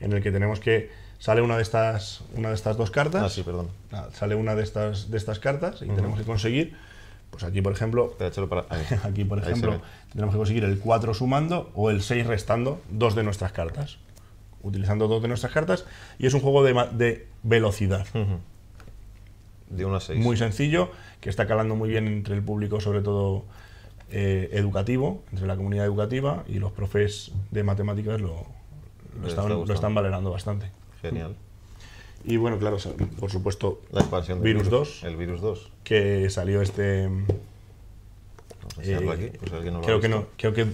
en el que tenemos que. Sale una de estas, una de estas dos cartas. Ah, sí, perdón. Ah, sale una de estas, de estas cartas y tenemos que conseguir. Pues aquí, por ejemplo. Para, aquí, por ejemplo, tenemos que conseguir el 4 sumando o el 6 restando dos de nuestras cartas. Utilizando dos de nuestras cartas. Y es un juego de, velocidad. De 1 a Muy sencillo, que está calando muy bien entre el público, sobre todo eh, educativo, entre la comunidad educativa y los profes de matemáticas lo, están, valorando bastante. Genial. Y bueno, claro, por supuesto, la expansión virus, 2. El virus 2. Que salió este. Eh, creo, que no, creo que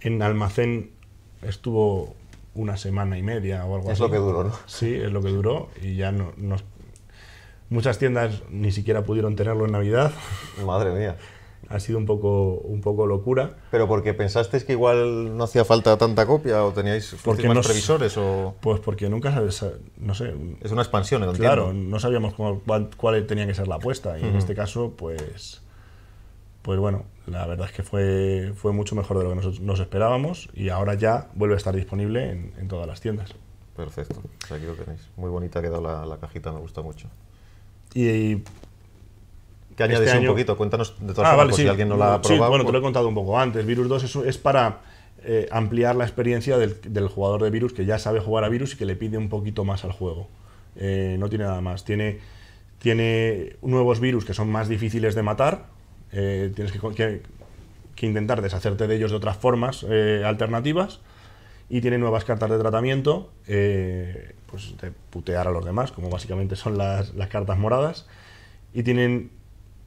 en almacén estuvo una semana y media o algo así. Es lo que duró, ¿no? Sí, es lo que duró y ya no, nos Muchas tiendas ni siquiera pudieron tenerlo en Navidad. Madre mía. Ha sido un poco, un poco locura. ¿Pero porque pensasteis que igual no hacía falta tanta copia o teníais porque más previsores? O... Pues porque nunca sabes, no Es una expansión, ¿no? Claro, no sabíamos cuál, tenía que ser la apuesta y en este caso, pues, pues bueno, la verdad es que fue, fue mucho mejor de lo que nos, nos esperábamos y ahora ya vuelve a estar disponible en, todas las tiendas. Perfecto, aquí lo tenéis. Muy bonita ha quedado la, la cajita, me gusta mucho. Y que añades este un poquito, cuéntanos de todas ah, formas, si alguien no la ha probado. Sí, bueno, pues- te lo he contado un poco antes. Virus 2 es, es para eh, ampliar la experiencia del, jugador de Virus que ya sabe jugar a Virus y que le pide un poquito más al juego. Eh, no tiene nada más. Tiene, tiene nuevos virus que son más difíciles de matar. Eh, tienes que, que, intentar deshacerte de ellos de otras formas alternativas y tienen nuevas cartas de tratamiento, eh, pues de putear a los demás, como básicamente son las, las, cartas moradas, y tienen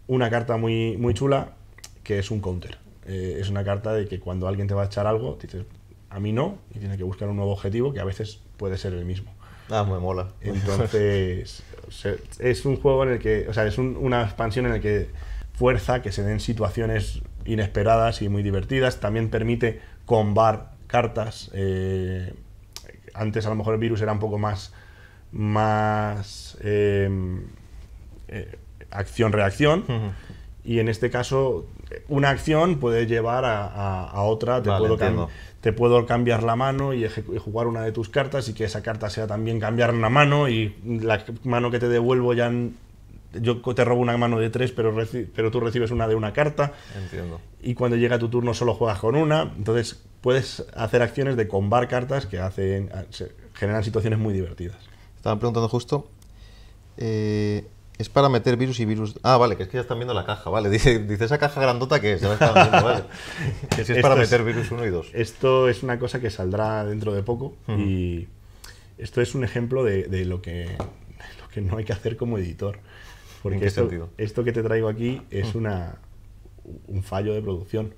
una carta muy, muy chula que es un counter. Eh, es una carta de que cuando alguien te va a echar algo, dices, a mí no, y tienes que buscar un nuevo objetivo que a veces puede ser el mismo. Ah, muy mola. Entonces, es un juego en el que, o sea, es una expansión en el que fuerza que se den situaciones inesperadas y muy divertidas. También permite combar cartas. Eh, antes a lo mejor el virus era un poco más, más em, eh, acción-reacción. Y en este caso, una acción puede llevar a, otra. Te, puedo cambiar la mano y, y, jugar una de tus cartas y que esa carta sea también cambiar una mano y la mano que te devuelvo ya yo te robo una mano de tres, pero, pero tú recibes una de una carta. Entiendo. Y cuando llega tu turno solo juegas con una. Entonces puedes hacer acciones de combar cartas que hacen, ah, generan situaciones muy divertidas. Estaban preguntando justo. Eh, es para meter virus y virus. Ah, vale, que es que ya están viendo la caja, vale. Dice, esa caja grandota que se viendo, que si es para meter virus uno y dos. Esto es una cosa que saldrá dentro de poco y esto es un ejemplo de, lo, que, de lo que no hay que hacer como editor. Porque esto, que te traigo aquí es mm. una, un fallo de producción.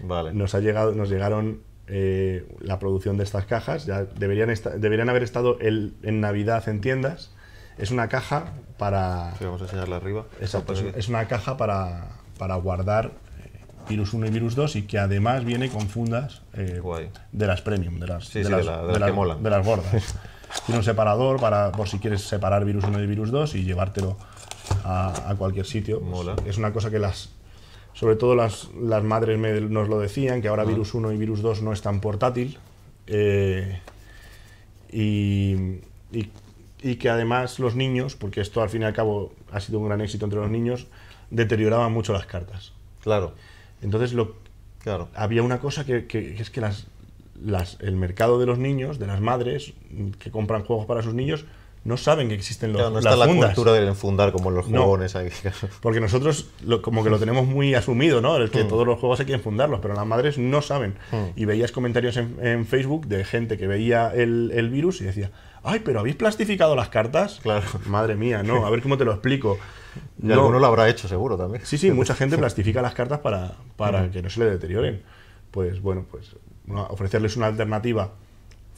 Vale. Nos, ha llegado, nos llegaron eh, la producción de estas cajas. Ya deberían, deberían haber estado el, en Navidad en tiendas. Es una caja para. vamos a arriba. Es, una caja para, para guardar virus eh, 1 y virus 2 y que además viene con fundas eh, de las premium, de las, de, las, gordas. Tiene un separador para por si quieres separar virus 1 y virus 2 y llevártelo a, cualquier sitio. Pues, es una cosa que las, sobre todo las, las madres nos lo decían, que ahora ah. Virus 1 y Virus 2 no es tan portátil. Eh, y, y, que además los niños, porque esto al fin y al cabo ha sido un gran éxito entre los niños, deterioraban mucho las cartas. Claro. Entonces lo, claro. había una cosa que, que es que las, las, el mercado de los niños, de las madres que compran juegos para sus niños, no saben que existen los claro, no está la cultura del enfundar como los jugones. porque nosotros como que lo tenemos muy asumido, ¿no? El que hmm. todos los juegos hay que enfundarlos, pero las madres no saben. Hmm. Y veías comentarios en, Facebook de gente que veía el, virus y decía, ay, pero ¿habéis plastificado las cartas? Claro. Madre mía, no, a ver cómo te lo explico. Y no. alguno lo habrá hecho seguro también. Sí, sí, mucha gente plastifica las cartas para, para hmm. que no se le deterioren. Pues bueno, pues ofrecerles una alternativa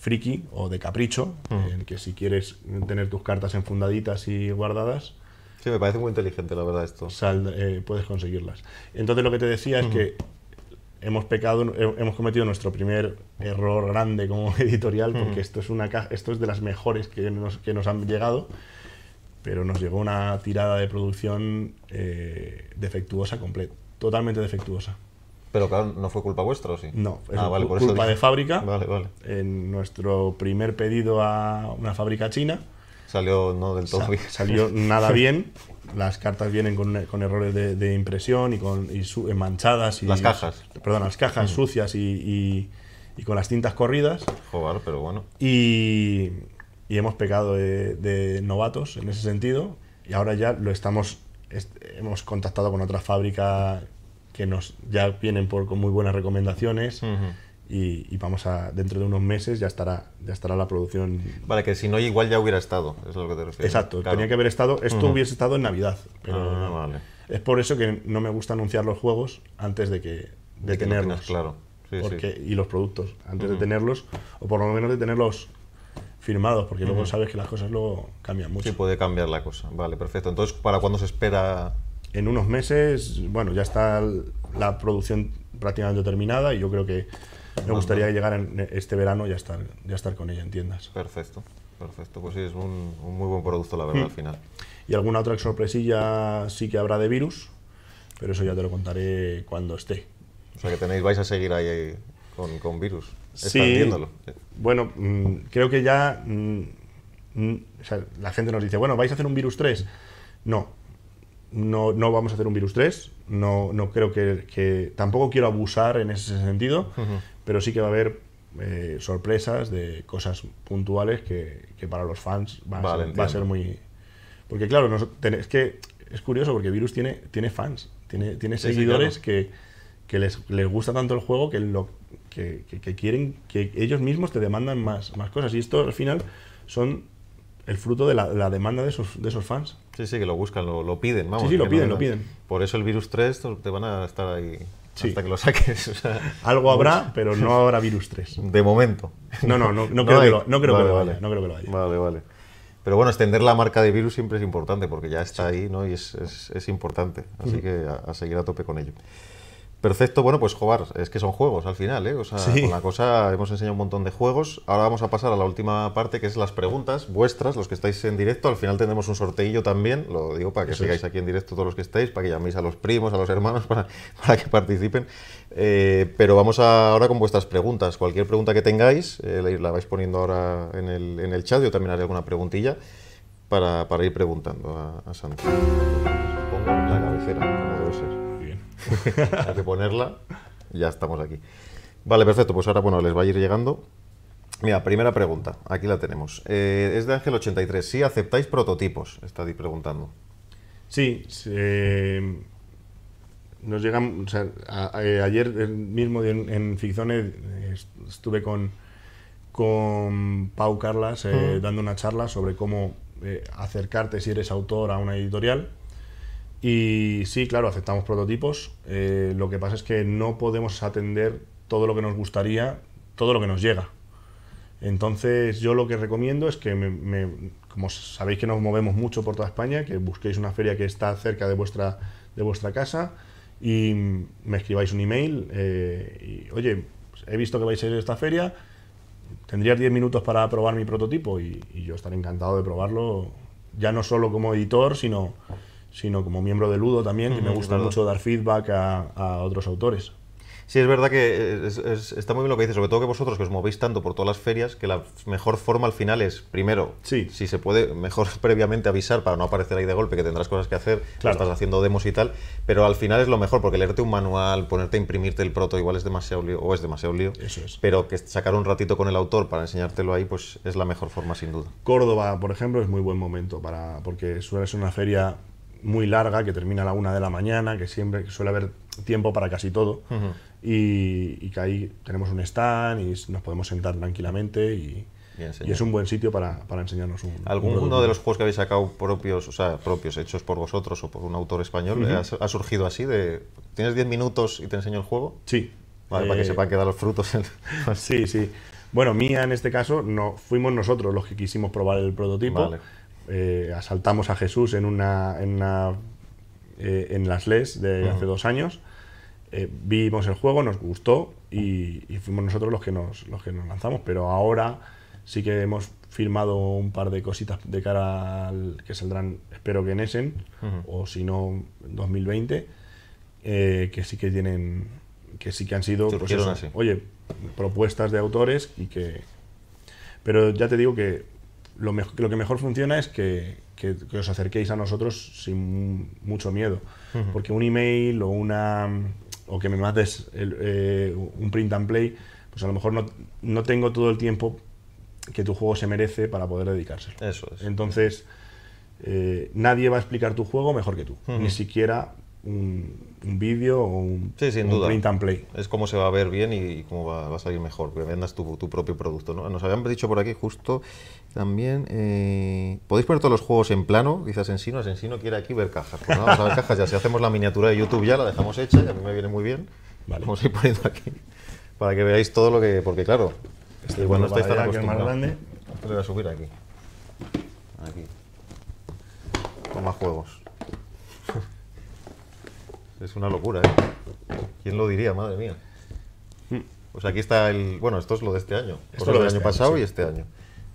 friki o de capricho, en que si quieres tener tus cartas enfundaditas y guardadas... Sí, me parece muy inteligente, la verdad, esto. Eh, puedes conseguirlas. Entonces lo que te decía es que hemos pecado, hemos cometido nuestro primer error grande como editorial, porque esto es una esto es de las mejores que nos, que nos han llegado, pero nos llegó una tirada de producción eh, defectuosa, completa, totalmente defectuosa. Pero claro, no fue culpa vuestra, ¿o sí? No, es ah, culpa de fábrica. Vale, vale. En nuestro primer pedido a una fábrica china. Salió no del todo Salió nada bien. Las cartas vienen con, e- con errores de, impresión y con eh, manchadas. Y, las cajas. Perdón, las cajas mm. sucias y, y, con las tintas corridas. Joder, pero bueno. Y, hemos pecado de, novatos en ese sentido. Y ahora ya lo estamos. hemos contactado con otra fábrica que nos ya vienen por, con muy buenas recomendaciones. Y, vamos a dentro de unos meses ya estará ya estará la producción vale que si no igual ya hubiera estado es lo que te refieres exacto tenía que haber estado esto hubiese estado en navidad pero ah, vale. es por eso que no me gusta anunciar los juegos antes de que de, de tenerlos claro sí, porque, sí. y los productos antes de tenerlos o por lo menos de tenerlos firmados porque luego sabes que las cosas luego cambian mucho sí puede cambiar la cosa vale perfecto entonces para cuándo se espera en unos meses, bueno, ya está la producción prácticamente terminada y yo creo que me gustaría llegar en este verano ya estar, ya estar con ella en tiendas. Perfecto, perfecto. Pues sí, es un, muy buen producto, la verdad, mm. al final. Y alguna otra sorpresilla sí que habrá de virus, pero eso ya te lo contaré cuando esté. O sea que tenéis, vais a seguir ahí, con, virus, sí, Bueno, mm, creo que ya mm, la gente nos dice, bueno, ¿vais a hacer un virus 3? No, no, no, vamos a hacer un virus 3, no, no creo que, Tampoco quiero abusar en ese sentido, pero sí que va a haber eh, sorpresas de cosas puntuales que, para los fans va, a, ser, muy... Porque claro, no es que es curioso porque Virus tiene, tiene fans, tiene, tiene seguidores que, les, gusta tanto el juego que, lo, que, quieren que ellos mismos te demandan más, más cosas. Y esto al final son el fruto de la, demanda de esos, de esos fans. Sí, sí, que lo buscan, lo, piden, vamos. Sí, sí, lo piden, lo piden. Por eso el virus 3 te van a estar ahí hasta que lo saques. O sea, Algo habrá, pero no habrá virus 3. De momento. No, no, no, creo, que, lo, haya, Vale, vale. Pero bueno, extender la marca de virus siempre es importante porque ya está ahí ¿no? y es, importante. Así que a, seguir a tope con ello. Perfecto, bueno, pues jugar es que son juegos al final, ¿eh? O sea, con la cosa hemos enseñado un montón de juegos. Ahora vamos a pasar a la última parte, que es las preguntas vuestras, los que estáis en directo. Al final tendremos un sorteillo también, lo digo para que sigáis aquí en directo todos los que estáis, para que llaméis a los primos, a los hermanos, para, que participen. Eh, pero vamos ahora con vuestras preguntas. Cualquier pregunta que tengáis, eh, la vais poniendo ahora en el, en chat. Yo también haré alguna preguntilla para, ir preguntando a, a Santi. Pongo la cabecera, como debe ser. Hay que ponerla. Ya estamos aquí. Vale, perfecto. Pues ahora, bueno, les va a ir llegando. Mira, primera pregunta. Aquí la tenemos. Eh, es de Ángel 83. ...si aceptáis prototipos? Está preguntando. Sí. Eh, nos llegan... Eh, ayer mismo en, Ficzone... estuve con, con Pau Carlas dando una charla sobre cómo acercarte si eres autor a una editorial y sí, claro, aceptamos prototipos. Eh, lo que pasa es que no podemos atender todo lo que nos gustaría, todo lo que nos llega. Entonces, yo lo que recomiendo es que, como sabéis que nos movemos mucho por toda España, que busquéis una feria que está cerca de vuestra, de vuestra casa y me escribáis un email. Eh, y, Oye, pues he visto que vais a ir a esta feria, tendrías 10 minutos para probar mi prototipo y, y yo estaré encantado de probarlo, ya no solo como editor, sino sino como miembro de Ludo también, que me gusta mucho dar feedback a, otros autores. Sí, es verdad que está muy bien lo que dices, sobre todo que vosotros que os movéis tanto por todas las ferias, que la mejor forma al final es, primero, si se puede, mejor previamente avisar para no aparecer ahí de golpe que tendrás cosas que hacer, estás haciendo demos y tal, pero al final es lo mejor, porque leerte un manual, ponerte a imprimirte el proto, igual es demasiado lío, o es demasiado lío, Eso pero que sacar un ratito con el autor para enseñártelo ahí, pues es la mejor forma sin duda. Córdoba, por ejemplo, es muy buen momento, para porque suele ser una feria muy larga que termina a la una de la mañana, que siempre suele haber tiempo para casi todo. y, que ahí tenemos un stand y nos podemos sentar tranquilamente y, es un buen sitio para, para enseñarnos un. ¿Algún uno de los juegos que habéis sacado propios, o sea, propios, hechos por vosotros o por un autor español, ha, surgido así? de ¿Tienes 10 minutos y te enseño el juego? Sí. para que eh, sepan que da los frutos. sí, sí. Bueno, mía en este caso, no, fuimos nosotros los que quisimos probar el prototipo. Eh, asaltamos a Jesús en una, en, eh, las LES de hace dos años. Eh, vimos el juego, nos gustó y, fuimos nosotros los que, nos, los que nos lanzamos. Pero ahora sí que hemos firmado un par de cositas de cara al, que saldrán, espero que en Essen, o si no, 2020, que sí que tienen, que sí que han sido, pues oye, propuestas de autores y que... Pero ya te digo que lo, que mejor funciona es que, os acerquéis a nosotros sin mucho miedo. Porque un email o una o que me mandes eh, un print and play, pues a lo mejor no, no, tengo todo el tiempo que tu juego se merece para poder dedicárselo. Eso es. Entonces, eh, nadie va a explicar tu juego mejor que tú. Ni siquiera un, vídeo o un, print and play. Es como se va a ver bien y, cómo va, a salir mejor, que vendas tu, propio producto. ¿no? Nos habían dicho por aquí justo también eh, podéis poner todos los juegos en plano, dice en Asensino quiere aquí ver cajas. Pues ver cajas. Ya si hacemos la miniatura de YouTube, ya la dejamos hecha. Y a mí me viene muy bien. Vamos a ir poniendo aquí para que veáis todo lo que. Porque, claro, este igual no estáis tan acostumbrados. grande. voy a subir aquí. Aquí. Con más juegos. es una locura, ¿eh? ¿Quién lo diría, madre mía? Hmm. Pues aquí está el. Bueno, esto es lo de este año. Esto pues es lo del este año pasado y este año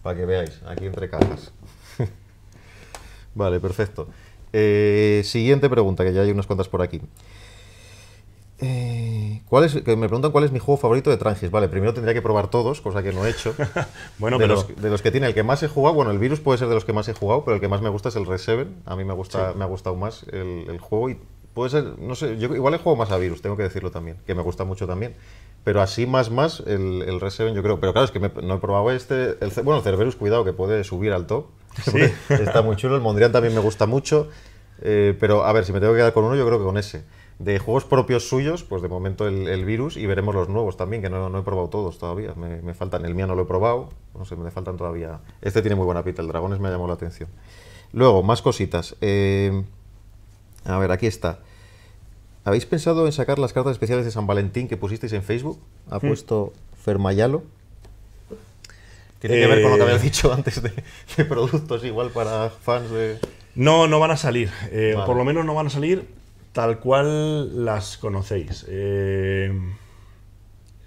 para que veáis, aquí entre cajas. vale, perfecto. Eh, siguiente pregunta, que ya hay unas cuantas por aquí. Eh, ¿cuál es, me preguntan cuál es mi juego favorito de Trangis. Vale, primero tendría que probar todos, cosa que no he hecho. bueno, de, pero los, de los que tiene, el que más he jugado, bueno, el virus puede ser de los que más he jugado, pero el que más me gusta es el Seven. A mí me, gusta, me ha gustado más el, juego y puede ser, no sé, yo igual he juego más a virus, tengo que decirlo también, que me gusta mucho también pero así más más el, el yo creo. Pero claro, es que me, no he probado este. El, bueno, el Cerberus, cuidado, que puede subir al top. Está muy chulo. El Mondrian también me gusta mucho. Eh, pero a ver, si me tengo que quedar con uno, yo creo que con ese. De juegos propios suyos, pues de momento el, virus y veremos los nuevos también, que no, he probado todos todavía. Me, faltan, el mío no lo he probado, no sé, me faltan todavía. Este tiene muy buena pinta, el Dragones me ha llamado la atención. Luego, más cositas. Eh, a ver, aquí está. ¿Habéis pensado en sacar las cartas especiales de San Valentín que pusisteis en Facebook? Ha mm. puesto Fermayalo. Tiene que ver con lo que habéis eh. dicho antes de, productos igual para fans de... No, no van a salir. Eh, por lo menos no van a salir tal cual las conocéis. Eh,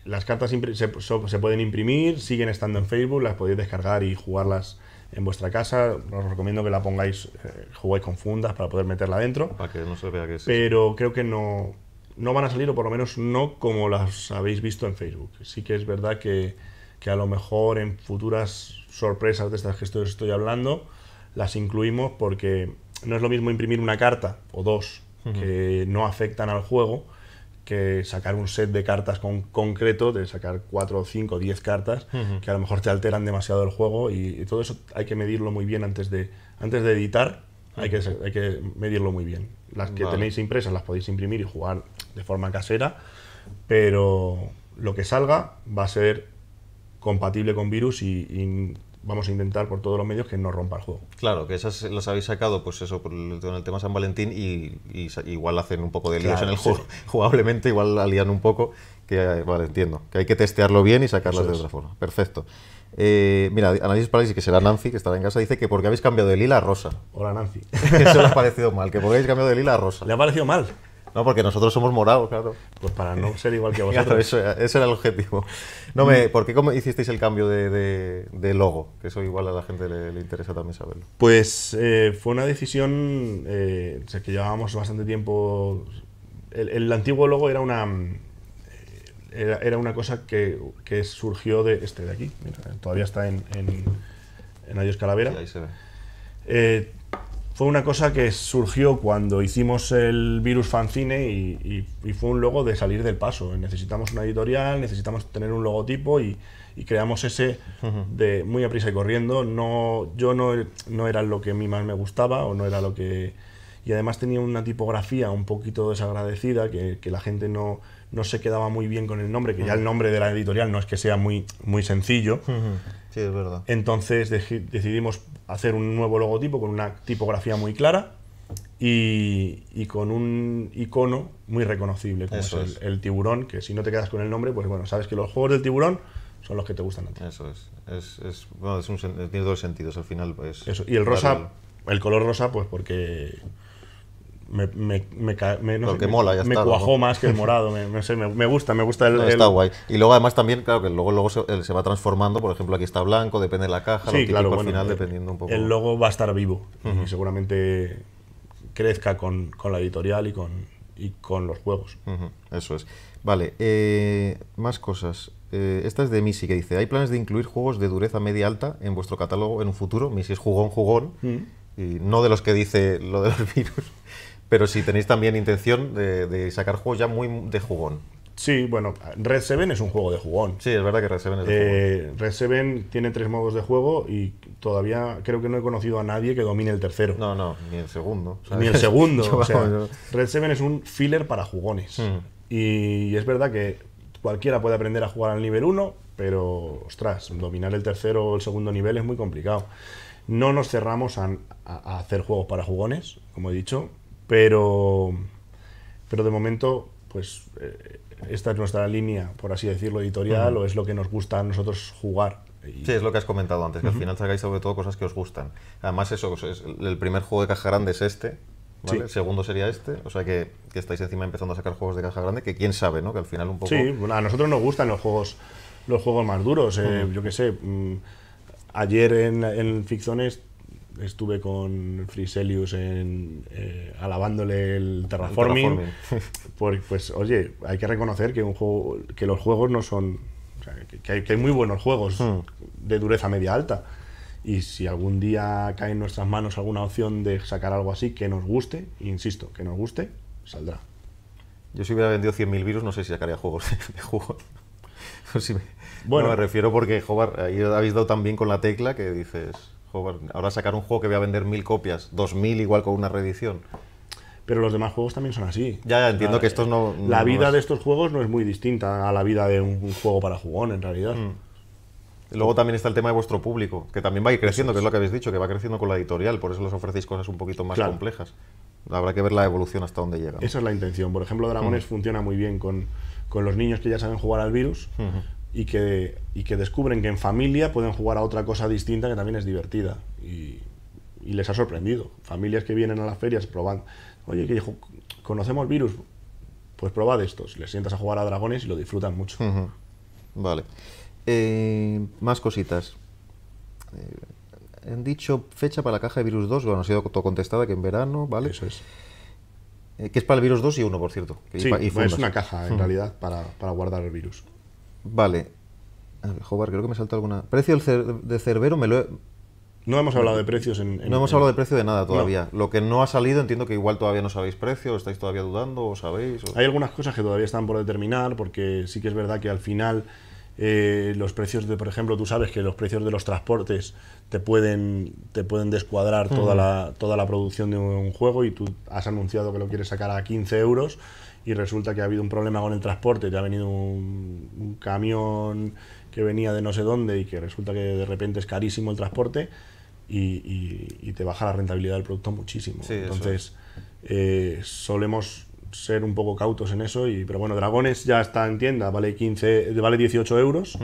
las cartas se, se, pueden imprimir, siguen estando en Facebook, las podéis descargar y jugarlas en vuestra casa. Os recomiendo que la pongáis, eh, jugáis con fundas para poder meterla dentro. Para que no se vea que Pero creo que no, no van a salir, o por lo menos no como las habéis visto en Facebook. Sí que es verdad que, que a lo mejor en futuras sorpresas de estas que estoy, hablando, las incluimos porque no es lo mismo imprimir una carta o dos que no afectan al juego que sacar un set de cartas con, concreto, de sacar 4, 5, 10 cartas, que a lo mejor te alteran demasiado el juego y, todo eso hay que medirlo muy bien antes de, antes de editar, hay, que, hay que medirlo muy bien. Las que tenéis impresas las podéis imprimir y jugar de forma casera, pero lo que salga va a ser compatible con virus y vamos a intentar por todos los medios que no rompa el juego. Claro, que esas las habéis sacado, pues eso, el, con el tema San Valentín y, igual hacen un poco de líos en el juego, jugablemente igual la lían un poco, que vale, entiendo, que hay que testearlo bien y sacarlas de otra forma. Perfecto. Eh, mira, Análisis Parálisis, que será Nancy, que estará en casa, dice que porque habéis cambiado de lila a rosa. Hola Nancy. Eso le ha parecido mal, que porque habéis cambiado de lila a rosa. Le ha parecido mal. No, porque nosotros somos morados, claro. Pues para no ser igual que vosotros. claro, eso, ese era el objetivo. No me, ¿Por qué hicisteis el cambio de, logo? Que eso igual a la gente le, interesa también saberlo. Pues eh, fue una decisión eh, que llevábamos bastante tiempo. El, antiguo logo era una, eh, era, una cosa que, surgió de este de aquí. todavía está en, en, Adiós Calavera. ahí se ve fue una cosa que surgió cuando hicimos el virus fancine y, y, fue un logo de salir del paso. Necesitamos una editorial, necesitamos tener un logotipo y, creamos ese de muy a prisa y corriendo. No, yo no, no era lo que a mí más me gustaba o no era lo que... Y además tenía una tipografía un poquito desagradecida, que, que la gente no, no se quedaba muy bien con el nombre, que ya el nombre de la editorial no es que sea muy, muy sencillo. Sí, es verdad. Entonces decidimos hacer un nuevo logotipo con una tipografía muy clara y, con un icono muy reconocible, como es, el, tiburón, que si no te quedas con el nombre, pues bueno, sabes que los juegos del tiburón son los que te gustan a ti. Eso es. es, es bueno, un, tiene dos sentidos al final. Pues, Eso. Y el rosa, el color rosa, pues porque me, me, me, me cuajó más que el morado, me, gusta, me gusta el, Está guay. Y luego además también, claro, que luego, luego se, va transformando, por ejemplo, aquí está blanco, depende de la caja, claro, al final dependiendo un poco. El logo va a estar vivo y seguramente crezca con, la editorial y con, y con los juegos. Eso es. Vale, eh, más cosas. Eh, esta es de Missy que dice, ¿hay planes de incluir juegos de dureza media alta en vuestro catálogo en un futuro? Missy es jugón, jugón. Mm. Y no de los que dice lo de los virus pero si tenéis también intención de, sacar juegos ya muy de jugón. Sí, bueno, Red Seven es un juego de jugón. Sí, es verdad que Red Seven es de eh, jugón. Red Seven tiene tres modos de juego y todavía creo que no he conocido a nadie que domine el tercero. No, no, ni el segundo. Ni el segundo. Red Seven es un filler para jugones. Mm. Y es verdad que cualquiera puede aprender a jugar al nivel 1, pero, ostras, dominar el tercero o el segundo nivel es muy complicado. No nos cerramos a hacer juegos para jugones, como he dicho, pero, pero de momento, pues eh, esta es nuestra línea, por así decirlo, editorial, o es lo que nos gusta a nosotros jugar. Sí, es lo que has comentado antes, que al final sacáis sobre todo cosas que os gustan. Además, eso, el primer juego de caja grande es este, ¿vale? El segundo sería este, o sea que, estáis encima empezando a sacar juegos de caja grande, que quién sabe, ¿no? Que al final un poco... Sí, a nosotros nos gustan los juegos, los juegos más duros, eh, yo qué sé. Mm, ayer en, en Ficciones estuve con Friselius en, eh, alabándole el terraforming. porque pues, oye, hay que reconocer que, un juego, que los juegos no son. que, hay, muy buenos juegos hmm. de dureza media alta. Y si algún día cae en nuestras manos alguna opción de sacar algo así que nos guste, insisto, que nos guste, saldrá. Yo si hubiera vendido 100.000 virus no sé si sacaría juegos de juego. bueno, me refiero porque, Jobar, ahí habéis dado también con la tecla que dices ahora sacar un juego que voy a vender mil copias, dos mil igual con una reedición. Pero los demás juegos también son así. Ya, entiendo que estos no... la vida de estos juegos no es muy distinta a la vida de un, juego para jugón, en realidad. Mm. Luego también está el tema de vuestro público, que también va a ir creciendo, que es lo que habéis dicho, que va creciendo con la editorial, por eso los ofrecéis cosas un poquito más complejas. Habrá que ver la evolución hasta dónde llega. Esa es la intención. Por ejemplo, Dragones mm. funciona muy bien con, los niños que ya saben jugar al virus, y que, y que descubren que en familia pueden jugar a otra cosa distinta que también es divertida. Y, les ha sorprendido. Familias que vienen a las ferias proban, oye, que conocemos virus, pues probad si Les sientas a jugar a dragones y lo disfrutan mucho. Vale. Eh, más cositas. Eh, han dicho fecha para la caja de virus 2, bueno, ha sido contestada que en verano, ¿vale? Eso es. Eh, que es para el virus 2 y 1, por cierto. y, pues es una caja, en realidad, para guardar el virus. Vale. A creo que me salta alguna. ¿Precio de Cerbero me lo No hemos hablado de precios en... no hemos hablado de precio de nada todavía. Lo que no ha salido, entiendo que igual todavía no sabéis precio, estáis todavía dudando, o sabéis... Hay algunas cosas que todavía están por determinar, porque sí que es verdad que al final eh, los precios de, por ejemplo, tú sabes que los precios de los transportes te pueden, te pueden descuadrar toda, la, toda la producción de un juego y tú has anunciado que lo quieres sacar a 15 euros y resulta que ha habido un problema con el transporte, te ha venido un, camión que venía de no sé dónde y que resulta que de repente es carísimo el transporte y, te baja la rentabilidad del producto muchísimo. Entonces, eh, solemos ser un poco cautos en eso, y, pero bueno, Dragones ya está en tienda, vale, 15, vale 18 euros.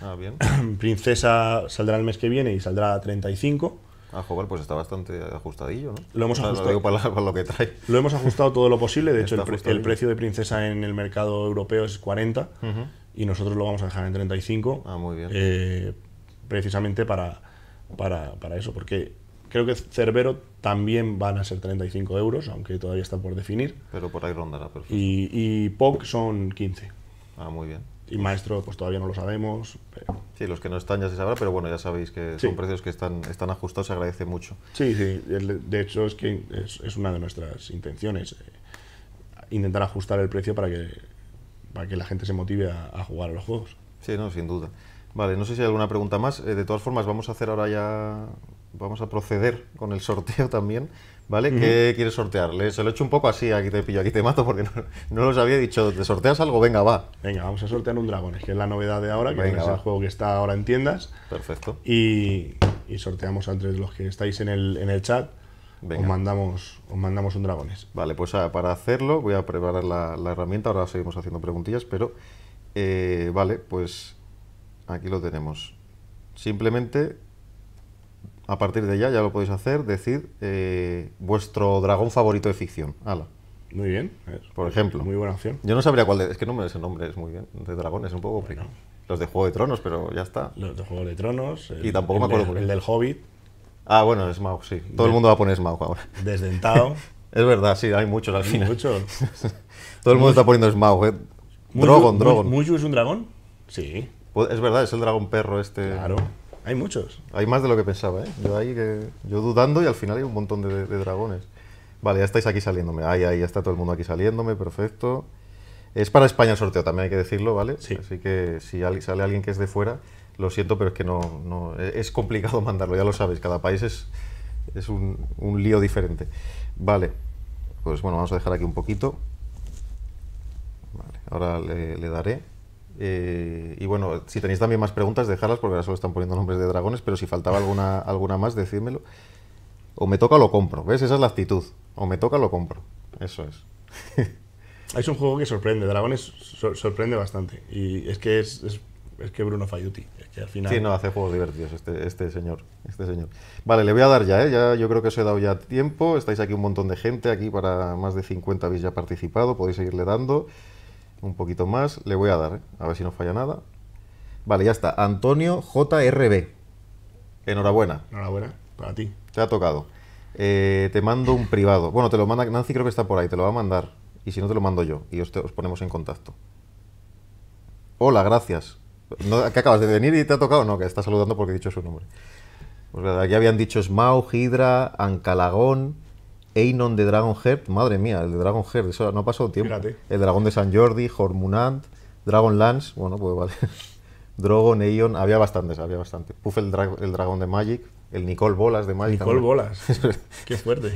Ah, Princesa saldrá el mes que viene y saldrá a 35. Ah, jugar pues está bastante ajustadillo, ¿no? Lo hemos ajustado. Lo lo que trae. Lo hemos ajustado todo lo posible. De hecho, el, precio de princesa en el mercado europeo es 40 y nosotros lo vamos a dejar en 35. Ah, muy bien. Eh, precisamente para, para, eso, porque creo que Cerbero también van a ser 35 euros, aunque todavía está por definir. Pero por ahí rondará, perfecto. Y, y POC son 15. Ah, muy bien y maestro pues todavía no lo sabemos. Sí, los que no están ya se sabrá, pero bueno, ya sabéis que son precios que están, están ajustados, se agradece mucho. Sí, sí, de hecho es que es, una de nuestras intenciones, eh, intentar ajustar el precio para que, para que la gente se motive a, jugar a los juegos. Sí, no, sin duda. Vale, no sé si hay alguna pregunta más. Eh, de todas formas, vamos a hacer ahora ya, vamos a proceder con el sorteo también. ¿vale? ¿Qué quieres sortear? se lo he hecho un poco así, aquí te pillo, aquí te mato, porque no, lo había dicho, ¿te sorteas algo? Venga, va. Venga, vamos a sortear un dragón, que es la novedad de ahora, que es el juego que está ahora en tiendas. Perfecto. Y, y sorteamos entre los que estáis en el, en el chat. Os, mandamos, os mandamos un dragones. Vale, pues ah, para hacerlo voy a preparar la, herramienta, ahora seguimos haciendo preguntillas, pero eh, vale, pues aquí lo tenemos. Simplemente a partir de ya, ya lo podéis hacer, decir eh, vuestro dragón favorito de ficción. Ala. Muy bien. Por ejemplo. Muy buena opción. Yo no sabría cuál de, Es que no me nombre Es muy bien. De dragones, un poco Los de Juego de Tronos, pero ya está. Los de Juego de Tronos. y tampoco me acuerdo. el del Hobbit. Ah, bueno, Smaug, sí. Todo el mundo va a poner Smaug ahora. Desdentado. es verdad, sí, hay muchos al Muchos. Todo el mundo está poniendo Smaug, ¿eh? Drogon, Drogon. es un dragón? Sí. Pues, es verdad, es el dragón perro este. Claro. Hay muchos. Hay más de lo que pensaba, ¿eh? Yo, dudando y al final hay un montón de, dragones. Vale, ya estáis aquí saliéndome. Ahí, ahí, ya está todo el mundo aquí saliéndome, perfecto. Es para España el sorteo, también hay que decirlo, ¿vale? Sí. Así que si sale alguien que es de fuera, lo siento, pero es que no, no e-, es complicado mandarlo, ya lo sabéis, cada país es, es un, lío diferente. Vale, pues bueno, vamos a dejar aquí un poquito. Vale, ahora le daré. Eh, y bueno, si tenéis también más preguntas, Dejarlas, porque ahora solo están poniendo nombres de dragones, pero si faltaba alguna, alguna más, decídmelo. O me toca o lo compro, ¿ves? Esa es la actitud. O me toca o lo compro. Eso es. es un juego que sorprende, Dragones sorprende bastante. Y es que es, es, que Bruno Fayuti. que al final... Sí, no, hace juegos divertidos este, este, señor, este señor. Vale, le voy a dar ya, ¿eh? ya, yo creo que os he dado ya tiempo. Estáis aquí un montón de gente, aquí para más de 50 habéis ya participado, podéis seguirle dando un poquito más, le voy a dar, ¿eh? a ver si no falla nada. Vale, ya está. Antonio JRB. Enhorabuena. Enhorabuena, para ti. Te ha tocado. Eh, te mando un privado. Bueno, te lo manda Nancy, creo que está por ahí, te lo va a mandar. Y si no, te lo mando yo y os, ponemos en contacto. Hola, gracias. No, ¿Que acabas de venir y te ha tocado? No, que está saludando porque he dicho su nombre. Pues, aquí habían dicho Smau, Hydra, Ancalagón. Einon de Dragon Heart, madre mía, el de Dragon Heart, eso no ha pasado tiempo. El dragón de San Jordi, Hormunant, Lance, bueno, pues vale. Drogon, Eion, había bastantes, había bastantes. Puff el, el dragón de Magic, el Nicole Bolas de Magic. Nicole Bolas. Qué fuerte.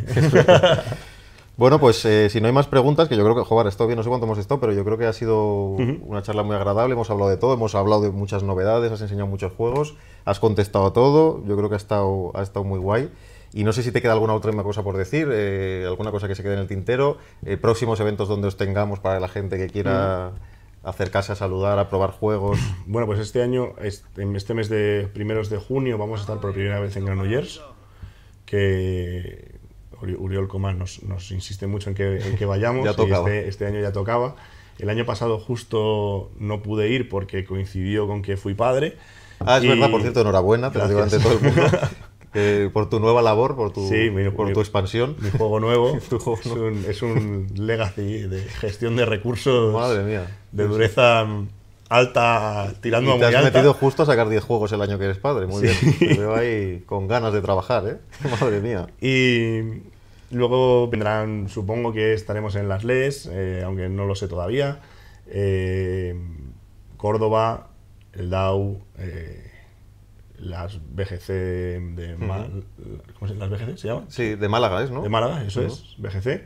bueno, pues eh, si no hay más preguntas, que yo creo que, joder, esto bien, no sé cuánto hemos estado, pero yo creo que ha sido una charla muy agradable. Hemos hablado de todo, hemos hablado de muchas novedades, has enseñado muchos juegos, has contestado a todo. Yo creo que ha estado, ha estado muy guay. Y no sé si te queda alguna otra cosa por decir, eh, alguna cosa que se quede en el tintero, eh, próximos eventos donde os tengamos para la gente que quiera mm. acercarse a saludar, a probar juegos. Bueno, pues este año, este, en este mes de primeros de junio, vamos a estar por primera vez en Granollers, que Uriol Comán nos, nos, insiste mucho en que, vayamos. ya este, este, año ya tocaba. El año pasado justo no pude ir porque coincidió con que fui padre. Ah, es verdad, por cierto, enhorabuena, te lo digo ante todo el mundo. por tu nueva labor, por tu, tu expansión. Mi juego nuevo es, un, legacy de gestión de recursos Madre mía. de dureza alta, tirando a muy te has metido justo a sacar 10 juegos el año que eres padre, muy bien. Te veo ahí con ganas de trabajar, ¿eh? Madre mía. Y luego vendrán, supongo que estaremos en las LES, eh, aunque no lo sé todavía. Eh, Córdoba, el DAU eh, las BGC de ¿cómo se sí de Málaga es no de Málaga eso es BGC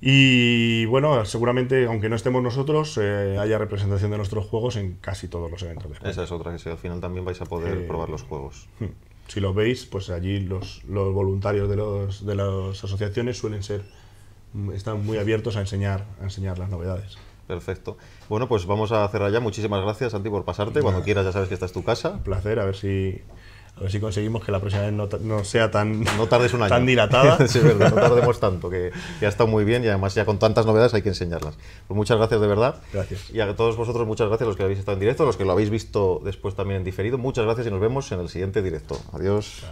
y bueno seguramente aunque no estemos nosotros eh, haya representación de nuestros juegos en casi todos los eventos esa es otra que si al final también vais a poder eh, probar los juegos hmm. si los veis pues allí los, voluntarios de de las asociaciones suelen ser están muy abiertos a enseñar a enseñar las novedades Perfecto. Bueno, pues vamos a cerrar ya. Muchísimas gracias, Santi, por pasarte. Cuando quieras, ya sabes que esta es tu casa. Un placer, a ver si si conseguimos que la próxima vez no, no sea tan, no un año. tan dilatada. no tardemos tanto, que, ya ha estado muy bien y además ya con tantas novedades hay que enseñarlas. Pues muchas gracias de verdad. Gracias. Y a todos vosotros muchas gracias, los que habéis estado en directo, los que lo habéis visto después también en diferido. Muchas gracias y nos vemos en el siguiente directo. Adiós.